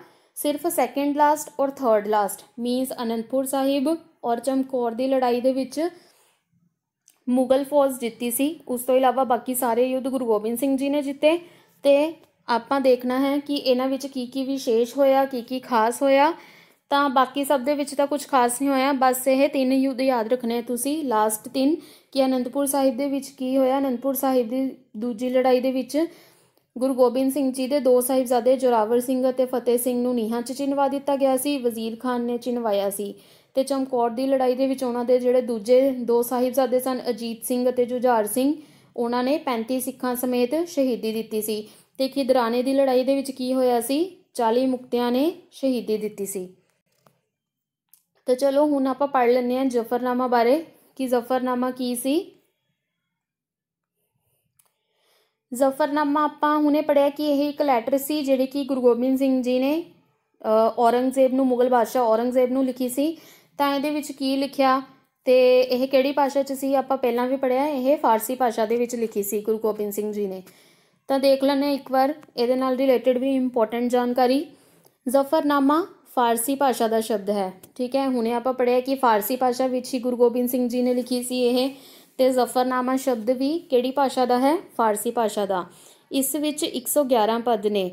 ਸਿਰਫ ਸੈਕਿੰਡ ਲਾਸਟ ਔਰ third last means Anandpur Sahib ਔਰ ਚਮਕੌਰ ਦੀ ਲੜਾਈ ਦੇ ਵਿੱਚ ਮੁਗਲ ਫੌਜ ਜਿੱਤੀ ਸੀ ਉਸ ਤੋਂ ਇਲਾਵਾ ਬਾਕੀ ਸਾਰੇ ਯੁੱਧ ਗੁਰੂ ਗੋਬਿੰਦ ਸਿੰਘ ਜੀ ਨੇ ਜਿੱਤੇ ਤੇ ਆਪਾਂ ਦੇਖਣਾ ਹੈ ਕਿ ਇਹਨਾਂ ਵਿੱਚ ਕੀ ਕੀ ਵਿਸ਼ੇਸ਼ ਹੋਇਆ ਕੀ ਕੀ ਖਾਸ ਹੋਇਆ ਤਾਂ ਬਾਕੀ ਸਭ ਦੇ ਵਿੱਚ ਤਾਂ ਕੁਝ ਖਾਸ ਨਹੀਂ ਹੋਇਆ ਬਸ ਇਹ ਤਿੰਨ ਯੁੱਧ ਯਾਦ ਰੱਖਣੇ ਤੁਸੀਂ ਲਾਸਟ ਤਿੰਨ ਕਿ ਅਨੰਦਪੁਰ ਸਾਹਿਬ ਦੇ ਵਿੱਚ ਕੀ ਹੋਇਆ ਅਨੰਦਪੁਰ ਸਾਹਿਬ ਦੀ ਦੂਜੀ ਲੜਾਈ ਦੇ ਵਿੱਚ ਗੁਰੂ ਗੋਬਿੰਦ ਸਿੰਘ ਜੀ ਦੇ ਦੋ ਸਾਹਿਬਜ਼ਾਦੇ ਜੋਰਾਵਰ ਸਿੰਘ ਅਤੇ ਫਤਿਹ ਸਿੰਘ ਨੂੰ ਨੀਹਾਂ 'ਚ ਚਿਨਵਾ ਦਿੱਤਾ ਗਿਆ ਸੀ ਵਜ਼ੀਰ ਖਾਨ ਨੇ ਚਿਨਵਾਇਆ ਸੀ ਤੇ ਚਮਕੌਰ ਦੀ ਲੜਾਈ ਦੇ ਵਿੱਚ ਉਹਨਾਂ ਦੇ ਜਿਹੜੇ ਦੂਜੇ ਦੋ ਸਾਹਿਬਜ਼ਾਦੇ ਸਨ ਅਜੀਤ ਸਿੰਘ ਅਤੇ ਜੁਝਾਰ ਸਿੰਘ ਉਹਨਾਂ ਨੇ 35 ਸਿੱਖਾਂ ਸਮੇਤ ਸ਼ਹੀਦੀ ਦਿੱਤੀ ਸੀ ਤੇ ਖਿਦਰਾਨੇ ਦੀ ਲੜਾਈ ਦੇ ਵਿੱਚ ਕੀ ਹੋਇਆ ਸੀ 40 ਮੁਕਤਿਆਂ ਨੇ ਸ਼ਹੀਦੀ ਦਿੱਤੀ ਸੀ ਤਾਂ ਚਲੋ ਹੁਣ ਆਪਾਂ ਪੜ ਲੈਂਦੇ ਹਾਂ ਜ਼ਫਰਨਾਮਾ ਬਾਰੇ ਕਿ ਜ਼ਫਰਨਾਮਾ ਕੀ ਸੀ ਜ਼ਫਰਨਾਮਾ ਆਪਾਂ ਹੁਣੇ ਪੜਿਆ ਕਿ ਇਹ ਇੱਕ ਲੈਟਰ ਸੀ ਜਿਹੜੀ ਕਿ ਗੁਰੂ ਗੋਬਿੰਦ ਸਿੰਘ ਜੀ ਨੇ ਔਰੰਗਜ਼ੇਬ ਨੂੰ ਮੁਗਲ ਬਾਦਸ਼ਾਹ ਔਰੰਗਜ਼ੇਬ ਨੂੰ ਲਿਖੀ ਸੀ ਤਾਂ ਇਹਦੇ ਵਿੱਚ ਕੀ ਲਿਖਿਆ ਤੇ ਇਹ ਕਿਹੜੀ ਭਾਸ਼ਾ 'ਚ ਸੀ ਆਪਾਂ ਪਹਿਲਾਂ ਵੀ ਪੜਿਆ ਇਹ ਫਾਰਸੀ ਭਾਸ਼ਾ ਦੇ ਵਿੱਚ ਲਿਖੀ ਸੀ ਗੁਰੂ ਗੋਬਿੰਦ ਸਿੰਘ ਜੀ ਨੇ ਤਾਂ ਦੇਖ ਲੈਣੇ ਇੱਕ ਵਾਰ ਇਹਦੇ ਨਾਲ ਰਿਲੇਟਡ ਵੀ ਇੰਪੋਰਟੈਂਟ ਜਾਣਕਾਰੀ ਜ਼ਫਰਨਾਮਾ ਫਾਰਸੀ ਭਾਸ਼ਾ ਦਾ ਸ਼ਬਦ ਹੈ ਠੀਕ ਹੈ ਹੁਣੇ ਆਪਾਂ ਪੜਿਆ ਕਿ ਫਾਰਸੀ ਭਾਸ਼ਾ ਵਿੱਚ ਹੀ ਗੁਰੂ ਗੋਬਿੰਦ ਸਿੰਘ ਜੀ ਨੇ ਲਿਖੀ ਸੀ ਇਹ ਤੇ ਜ਼ਫਰਨਾਮਾ ਸ਼ਬਦ ਵੀ ਕਿਹੜੀ ਭਾਸ਼ਾ ਦਾ ਹੈ ਫਾਰਸੀ ਭਾਸ਼ਾ ਦਾ ਇਸ ਵਿੱਚ 111 ਪਦ ਨੇ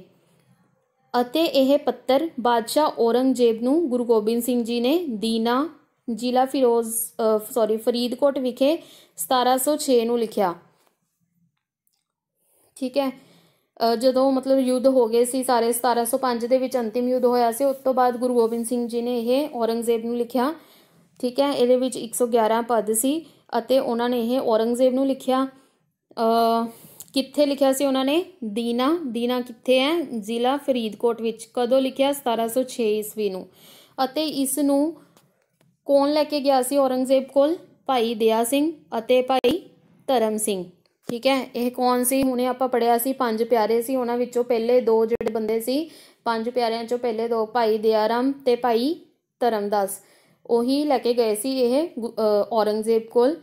ਅਤੇ ਇਹ ਪੱਤਰ ਬਾਦਸ਼ਾਹ ਔਰੰਗਜ਼ੇਬ ਨੂੰ ਗੁਰੂ ਗੋਬਿੰਦ ਸਿੰਘ ਜੀ ਨੇ ਦੀਨਾ ਜ਼ਿਲ੍ਹਾ ਫਿਰੋਜ਼ ਸੌਰੀ ਫਰੀਦਕੋਟ ਵਿਖੇ 1706 ਨੂੰ ਲਿਖਿਆ ਠੀਕ ਹੈ ਜਦੋਂ ਮਤਲਬ ਯੁੱਧ ਹੋ ਗਏ ਸੀ ਸਾਰੇ 1705 ਦੇ ਵਿੱਚ ਅੰਤਿਮ ਯੁੱਧ ਹੋਇਆ ਸੀ ਉਸ ਤੋਂ ਬਾਅਦ ਗੁਰੂ ਗੋਬਿੰਦ ਸਿੰਘ ਜੀ ਨੇ ਇਹ ਔਰੰਗਜ਼ੇਬ ਨੂੰ ਲਿਖਿਆ ਠੀਕ ਹੈ ਇਹਦੇ ਵਿੱਚ 111 ਪਦ ਸੀ ਅਤੇ ਉਹਨਾਂ ਨੇ ਇਹ ਔਰੰਗਜ਼ੇਬ ਨੂੰ ਲਿਖਿਆ ਕਿੱਥੇ ਲਿਖਿਆ ਸੀ ਉਹਨਾਂ ਨੇ ਦੀਨਾ ਦੀਨਾ ਕਿੱਥੇ ਹੈ ਜ਼ਿਲ੍ਹਾ ਫਰੀਦਕੋਟ ਵਿੱਚ ਕਦੋਂ ਲਿਖਿਆ 1706 ਈਸਵੀ ਨੂੰ ਅਤੇ ਇਸ ਨੂੰ ਕੌਣ ਲੈ ਕੇ ਗਿਆ ਸੀ ਔਰੰਗਜ਼ੇਬ ਕੋਲ ਭਾਈ ਦਿਆ ਸਿੰਘ ਅਤੇ ਭਾਈ ਧਰਮ ਸਿੰਘ ਠੀਕ ਹੈ ਇਹ ਕੌਣ ਸੀ ਹੁਣੇ ਆਪਾਂ ਪੜਿਆ ਸੀ ਪੰਜ ਪਿਆਰੇ ਸੀ ਉਹਨਾਂ ਵਿੱਚੋਂ ਪਹਿਲੇ ਦੋ ਜਿਹੜੇ ਬੰਦੇ ਸੀ ਪੰਜ ਪਿਆਰਿਆਂ ਚੋਂ ਪਹਿਲੇ ਦੋ ਭਾਈ ਰਾਮ ਤੇ ਭਾਈ ਧਰਮਦਾਸ ਉਹੀ ਲੈ ਕੇ ਗਏ ਸੀ ਇਹ ਔਰੰਗਜ਼ੇਬ ਕੋਲ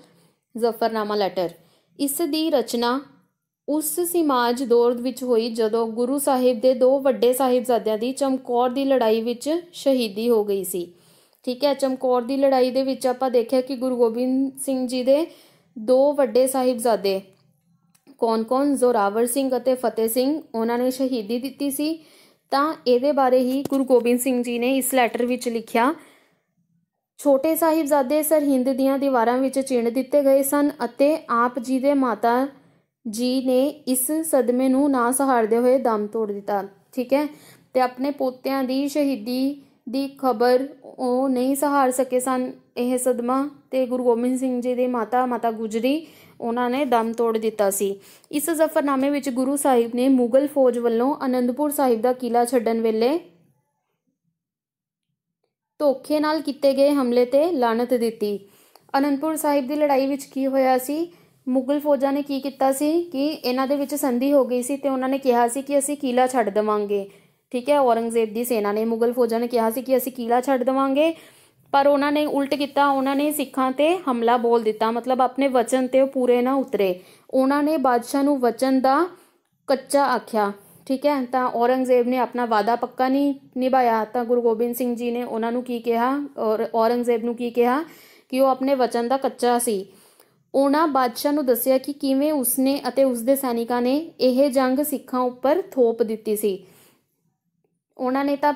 ਜ਼ਫਰਨਾਮਾ ਲੈਟਰ ਇਸ ਦੀ ਰਚਨਾ ਉਸ ਸੀਮਾਜ ਦੌਰ ਵਿੱਚ ਹੋਈ ਜਦੋਂ ਗੁਰੂ ਸਾਹਿਬ ਦੇ ਦੋ ਵੱਡੇ ਸਾਹਿਬਜ਼ਾਦਿਆਂ ਦੀ ਚਮਕੌਰ ਦੀ ਲੜਾਈ ਵਿੱਚ ਸ਼ਹੀਦੀ ਹੋ ਗਈ ਸੀ ਠੀਕ ਹੈ ਚਮਕੌਰ ਦੀ ਲੜਾਈ ਦੇ ਵਿੱਚ ਆਪਾਂ ਦੇਖਿਆ ਕਿ ਗੁਰੂ ਗੋਬਿੰਦ ਸਿੰਘ ਜੀ ਦੇ ਦੋ ਵੱਡੇ ਸਾਹਿਬਜ਼ਾਦੇ ਕੌਣ-ਕੌਣ ਜ਼ੋਰਾਵਰ ਸਿੰਘ ਅਤੇ ਫਤਿਹ ਸਿੰਘ ਉਹਨਾਂ ਨੇ ਸ਼ਹੀਦੀ ਦਿੱਤੀ ਸੀ ਤਾਂ ਇਹਦੇ ਬਾਰੇ ਹੀ ਗੁਰੂ ਗੋਬਿੰਦ ਸਿੰਘ ਜੀ ਨੇ ਇਸ ਲੈਟਰ ਵਿੱਚ ਲਿਖਿਆ ਛੋਟੇ ਸਾਹਿਬਜ਼ਾਦੇ ਸਰਹਿੰਦ ਦੀਆਂ ਦੀਵਾਰਾਂ ਵਿੱਚ ਚਿਣ ਦਿੱਤੇ ਗਏ ਸਨ ਅਤੇ ਆਪ ਜੀ ਦੇ ਮਾਤਾ ਜੀ ਨੇ ਇਸ ਸਦਮੇ ਨੂੰ ਨਾ ਸਹਾਰਦੇ ਹੋਏ ਦਮ ਤੋੜ ਦਿੱਤਾ ਠੀਕ ਹੈ ਤੇ ਆਪਣੇ ਪੋਤਿਆਂ ਦੀ ਸ਼ਹੀਦੀ ਦੀ ਖਬਰ ਉਹ ਨਹੀਂ ਸਹਾਰ ਸਕੇ ਸਨ ਇਹ ਸਦਮਾ ਤੇ ਗੁਰੂ ਗੋਬਿੰਦ ਸਿੰਘ ਜੀ ਦੇ ਮਾਤਾ ਮਾਤਾ ਗੁਜਰੀ ਉਹਨਾਂ ਨੇ ਦਮ ਤੋੜ ਦਿੱਤਾ ਸੀ ਇਸ ਜ਼ਫਰਨਾਮੇ ਵਿੱਚ ਗੁਰੂ ਸਾਹਿਬ ਨੇ ਮੁਗਲ ਫੌਜ ਵੱਲੋਂ ਅਨੰਦਪੁਰ ਸਾਹਿਬ ਦਾ ਕਿਲਾ ਛੱਡਣ ਵੇਲੇ ਧੋਖੇ ਨਾਲ ਕੀਤੇ ਗਏ ਹਮਲੇ ਤੇ ਲਾਨਤ ਦਿੱਤੀ ਅਨੰਦਪੁਰ ਸਾਹਿਬ ਦੀ ਲੜਾਈ ਵਿੱਚ ਕੀ ਹੋਇਆ ਸੀ ਮੁਗਲ ਫੌਜਾਂ ਨੇ ਕੀ ਕੀਤਾ ਸੀ ਕਿ ਇਹਨਾਂ ਦੇ ਵਿੱਚ ਸੰਧੀ ਹੋ ਗਈ ਸੀ ਤੇ ਉਹਨਾਂ ਨੇ ਕਿਹਾ ਸੀ ਕਿ ਅਸੀਂ ਕਿਲਾ ਛੱਡ ਦੇਵਾਂਗੇ ਠੀਕ ਹੈ ਔਰੰਗਜ਼ੇਬ ਦੀ ਸੈਨਾ ਨੇ ਮੁਗਲ ਫੌਜਾਂ ਨੇ ਕਿਹਾ ਸੀ ਕਿ ਅਸੀਂ ਕਿਲਾ ਛੱਡ ਦੇਵਾਂਗੇ ਪਰ ਉਹਨਾਂ ਨੇ ਉਲਟ ਕੀਤਾ ਉਹਨਾਂ ਨੇ ਸਿੱਖਾਂ ਤੇ ਹਮਲਾ ਬੋਲ ਦਿੱਤਾ ਮਤਲਬ ਆਪਣੇ ਵਚਨ ਤੇ ਉਹ ਪੂਰੇ ਨਾ ਉਤਰੇ ਉਹਨਾਂ ਨੇ ਬਾਦਸ਼ਾਹ ਨੂੰ ਵਚਨ ਦਾ ਕੱਚਾ ਆਖਿਆ ਠੀਕ ਹੈ ਤਾਂ ਔਰੰਗਜ਼ੇਬ ਨੇ ਆਪਣਾ ਵਾਦਾ ਪੱਕਾ ਨਹੀਂ ਨਿਭਾਇਆ ਤਾਂ ਗੁਰੂ ਗੋਬਿੰਦ ਸਿੰਘ ਜੀ ਨੇ ਉਹਨਾਂ ਨੂੰ ਕੀ ਕਿਹਾ ਔਰ ਔਰੰਗਜ਼ੇਬ ਨੂੰ ਕੀ ਕਿਹਾ ਕਿ ਉਹ ਆਪਣੇ ਵਚਨ ਦਾ ਕੱਚਾ ਸੀ ਉਹਨਾਂ ਬਾਦਸ਼ਾਹ ਨੂੰ ਦੱਸਿਆ ਕਿ ਕਿਵੇਂ ਉਸਨੇ ਅਤੇ ਉਸਦੇ ਸੈਨਿਕਾਂ ਨੇ ਇਹ ਜੰਗ ਸਿੱਖਾਂ ਉੱਪਰ ਥੋਪ ਦਿੱਤੀ ਸੀ ਉਹਨਾਂ ਨੇ ਤਾਂ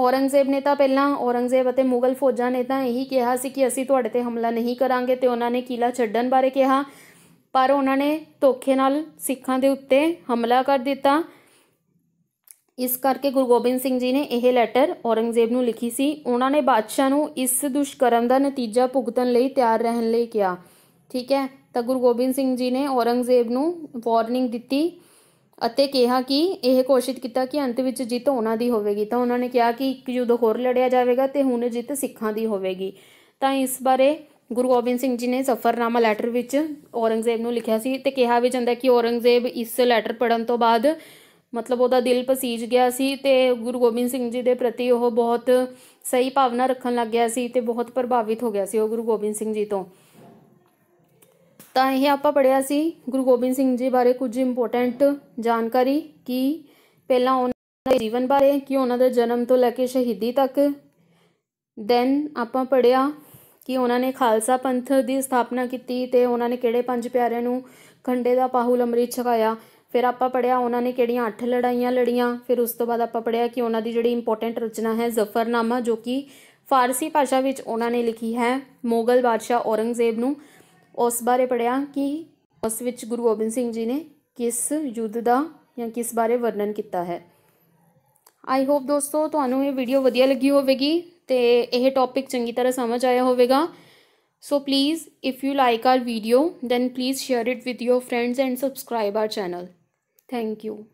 ਔਰੰਗਜ਼ੇਬ ਨੇ ਤਾਂ ਪਹਿਲਾਂ ਔਰੰਗਜ਼ੇਬ ਅਤੇ ਮੁਗਲ ਫੌਜਾਂ ਨੇ ਤਾਂ ਇਹੀ ਕਿਹਾ ਸੀ ਕਿ ਅਸੀਂ ਤੁਹਾਡੇ ਤੇ ਹਮਲਾ ਨਹੀਂ ਕਰਾਂਗੇ ਤੇ ਉਹਨਾਂ ਨੇ ਕਿਲਾ ਛੱਡਣ ਬਾਰੇ ਕਿਹਾ ਪਰ ਉਹਨਾਂ ਨੇ ਧੋਖੇ ਨਾਲ ਸਿੱਖਾਂ ਦੇ ਉੱਤੇ ਹਮਲਾ ਕਰ ਦਿੱਤਾ ਇਸ ਕਰਕੇ ਗੁਰੂ ਗੋਬਿੰਦ ਸਿੰਘ ਜੀ ਨੇ ਇਹ ਲੈਟਰ ਔਰੰਗਜ਼ੇਬ ਨੂੰ ਲਿਖੀ ਸੀ ਉਹਨਾਂ ਨੇ ਬਾਦਸ਼ਾਹ ਨੂੰ ਇਸ ਦੁਸ਼ਕਰਮ ਦਾ ਨਤੀਜਾ ਭੁਗਤਣ ਲਈ ਤਿਆਰ ਰਹਿਣ ਲਈ ਕਿਹਾ ਠੀਕ ਹੈ ਤਾਂ ਗੁਰੂ ਗੋਬਿੰਦ ਸਿੰਘ ਜੀ ਨੇ ਔਰੰਗਜ਼ੇਬ ਨੂੰ ਵਾਰਨਿੰਗ ਦਿੱਤੀ ਅਤੇ ਕਿਹਾ ਕਿ ਇਹ ਕੋਸ਼ਿਸ਼ ਕੀਤਾ ਕਿ ਅੰਤ ਵਿੱਚ ਜਿੱਤ ਉਹਨਾਂ ਦੀ ਹੋਵੇਗੀ ਤਾਂ ਉਹਨਾਂ ਨੇ ਕਿਹਾ ਕਿ ਇੱਕ ਯੁੱਧ ਹੋਰ ਲੜਿਆ ਜਾਵੇਗਾ ਤੇ ਹੁਣ ਜਿੱਤ ਸਿੱਖਾਂ ਦੀ ਹੋਵੇਗੀ ਤਾਂ ਇਸ ਬਾਰੇ ਗੁਰੂ ਗੋਬਿੰਦ ਸਿੰਘ ਜੀ ਨੇ ਸਫਰਨਾਮਾ ਲੈਟਰ ਵਿੱਚ ਔਰੰਗਜ਼ੇਬ ਨੂੰ ਲਿਖਿਆ ਸੀ ਤੇ ਕਿਹਾ ਵੀ ਜਾਂਦਾ ਕਿ ਔਰੰਗਜ਼ੇਬ ਇਸ ਲੈਟਰ ਪੜਨ ਤੋਂ ਬਾਅਦ ਮਤਲਬ ਉਹਦਾ ਦਿਲ ਪਸੀਜ ਗਿਆ ਸੀ ਤੇ ਗੁਰੂ ਗੋਬਿੰਦ ਸਿੰਘ ਜੀ ਦੇ ਪ੍ਰਤੀ ਉਹ ਬਹੁਤ ਸਹੀ ਭਾਵਨਾ ਰੱਖਣ ਲੱਗ ਗਿਆ ਸੀ ਤੇ ਬਹੁਤ ਪ੍ਰਭਾਵਿਤ ਹੋ ਗਿਆ ਸੀ ਉਹ ਗੁਰੂ ਗੋਬਿੰਦ ਸਿੰਘ ਜੀ ਤੋਂ ਤਾਂ ਇਹ ਆਪਾਂ ਪੜਿਆ ਸੀ ਗੁਰੂ ਗੋਬਿੰਦ ਸਿੰਘ ਜੀ ਬਾਰੇ ਕੁਝ ਇੰਪੋਰਟੈਂਟ ਜਾਣਕਾਰੀ ਕਿ ਪਹਿਲਾਂ ਉਹਨਾਂ ਦੇ ਜੀਵਨ ਬਾਰੇ ਕਿ ਉਹਨਾਂ ਦੇ ਜਨਮ ਤੋਂ ਲੈ ਕੇ ਸ਼ਹੀਦੀ ਤੱਕ ਦੈਨ ਆਪਾਂ ਪੜਿਆ ਕਿ ਉਹਨਾਂ ਨੇ ਖਾਲਸਾ ਪੰਥ ਦੀ ਸਥਾਪਨਾ ਕੀਤੀ ਤੇ ਉਹਨਾਂ ਨੇ ਕਿਹੜੇ ਪੰਜ ਪਿਆਰਿਆਂ ਨੂੰ ਖੰਡੇ ਦਾ ਪਾਹੁਲ ਅੰਮ੍ਰਿਤ ਛਕਾਇਆ ਫਿਰ ਆਪਾਂ ਪੜਿਆ ਉਹਨਾਂ ਨੇ ਕਿਹੜੀਆਂ ਅੱਠ ਲੜਾਈਆਂ ਲੜੀਆਂ ਫਿਰ ਉਸ ਤੋਂ ਬਾਅਦ ਆਪਾਂ ਪੜਿਆ ਕਿ ਉਹਨਾਂ ਦੀ ਜਿਹੜੀ ਇੰਪੋਰਟੈਂਟ ਰਚਨਾ ਹੈ ਜ਼ਫਰਨਾਮਾ ਜੋ ਕਿ ਫਾਰਸੀ ਭਾਸ਼ਾ ਵਿੱਚ ਉਹਨਾਂ ਨੇ ਲਿਖੀ ਹੈ ਮੋਗਲ ਬਾਦਸ਼ਾਹ ਔਰੰਗਜ਼ੇਬ ਨੂੰ ਉਸ ਬਾਰੇ ਪੜਿਆ ਕਿ ਉਸ ਵਿੱਚ ਗੁਰੂ ਗੋਬਿੰਦ ਸਿੰਘ ਜੀ ਨੇ ਕਿਸ ਯੁੱਧ ਦਾ ਜਾਂ ਕਿਸ ਬਾਰੇ ਵਰਣਨ ਕੀਤਾ ਹੈ ਆਈ ਹੋਪ ਦੋਸਤੋ ਤੁਹਾਨੂੰ ਇਹ ਵੀਡੀਓ ਵਧੀਆ ਲੱਗੀ ਹੋਵੇਗੀ ਤੇ ਇਹ ਟੌਪਿਕ ਚੰਗੀ ਤਰ੍ਹਾਂ ਸਮਝ ਆਇਆ ਹੋਵੇਗਾ so please if you like our video then please share it with your friends and subscribe our channel thank you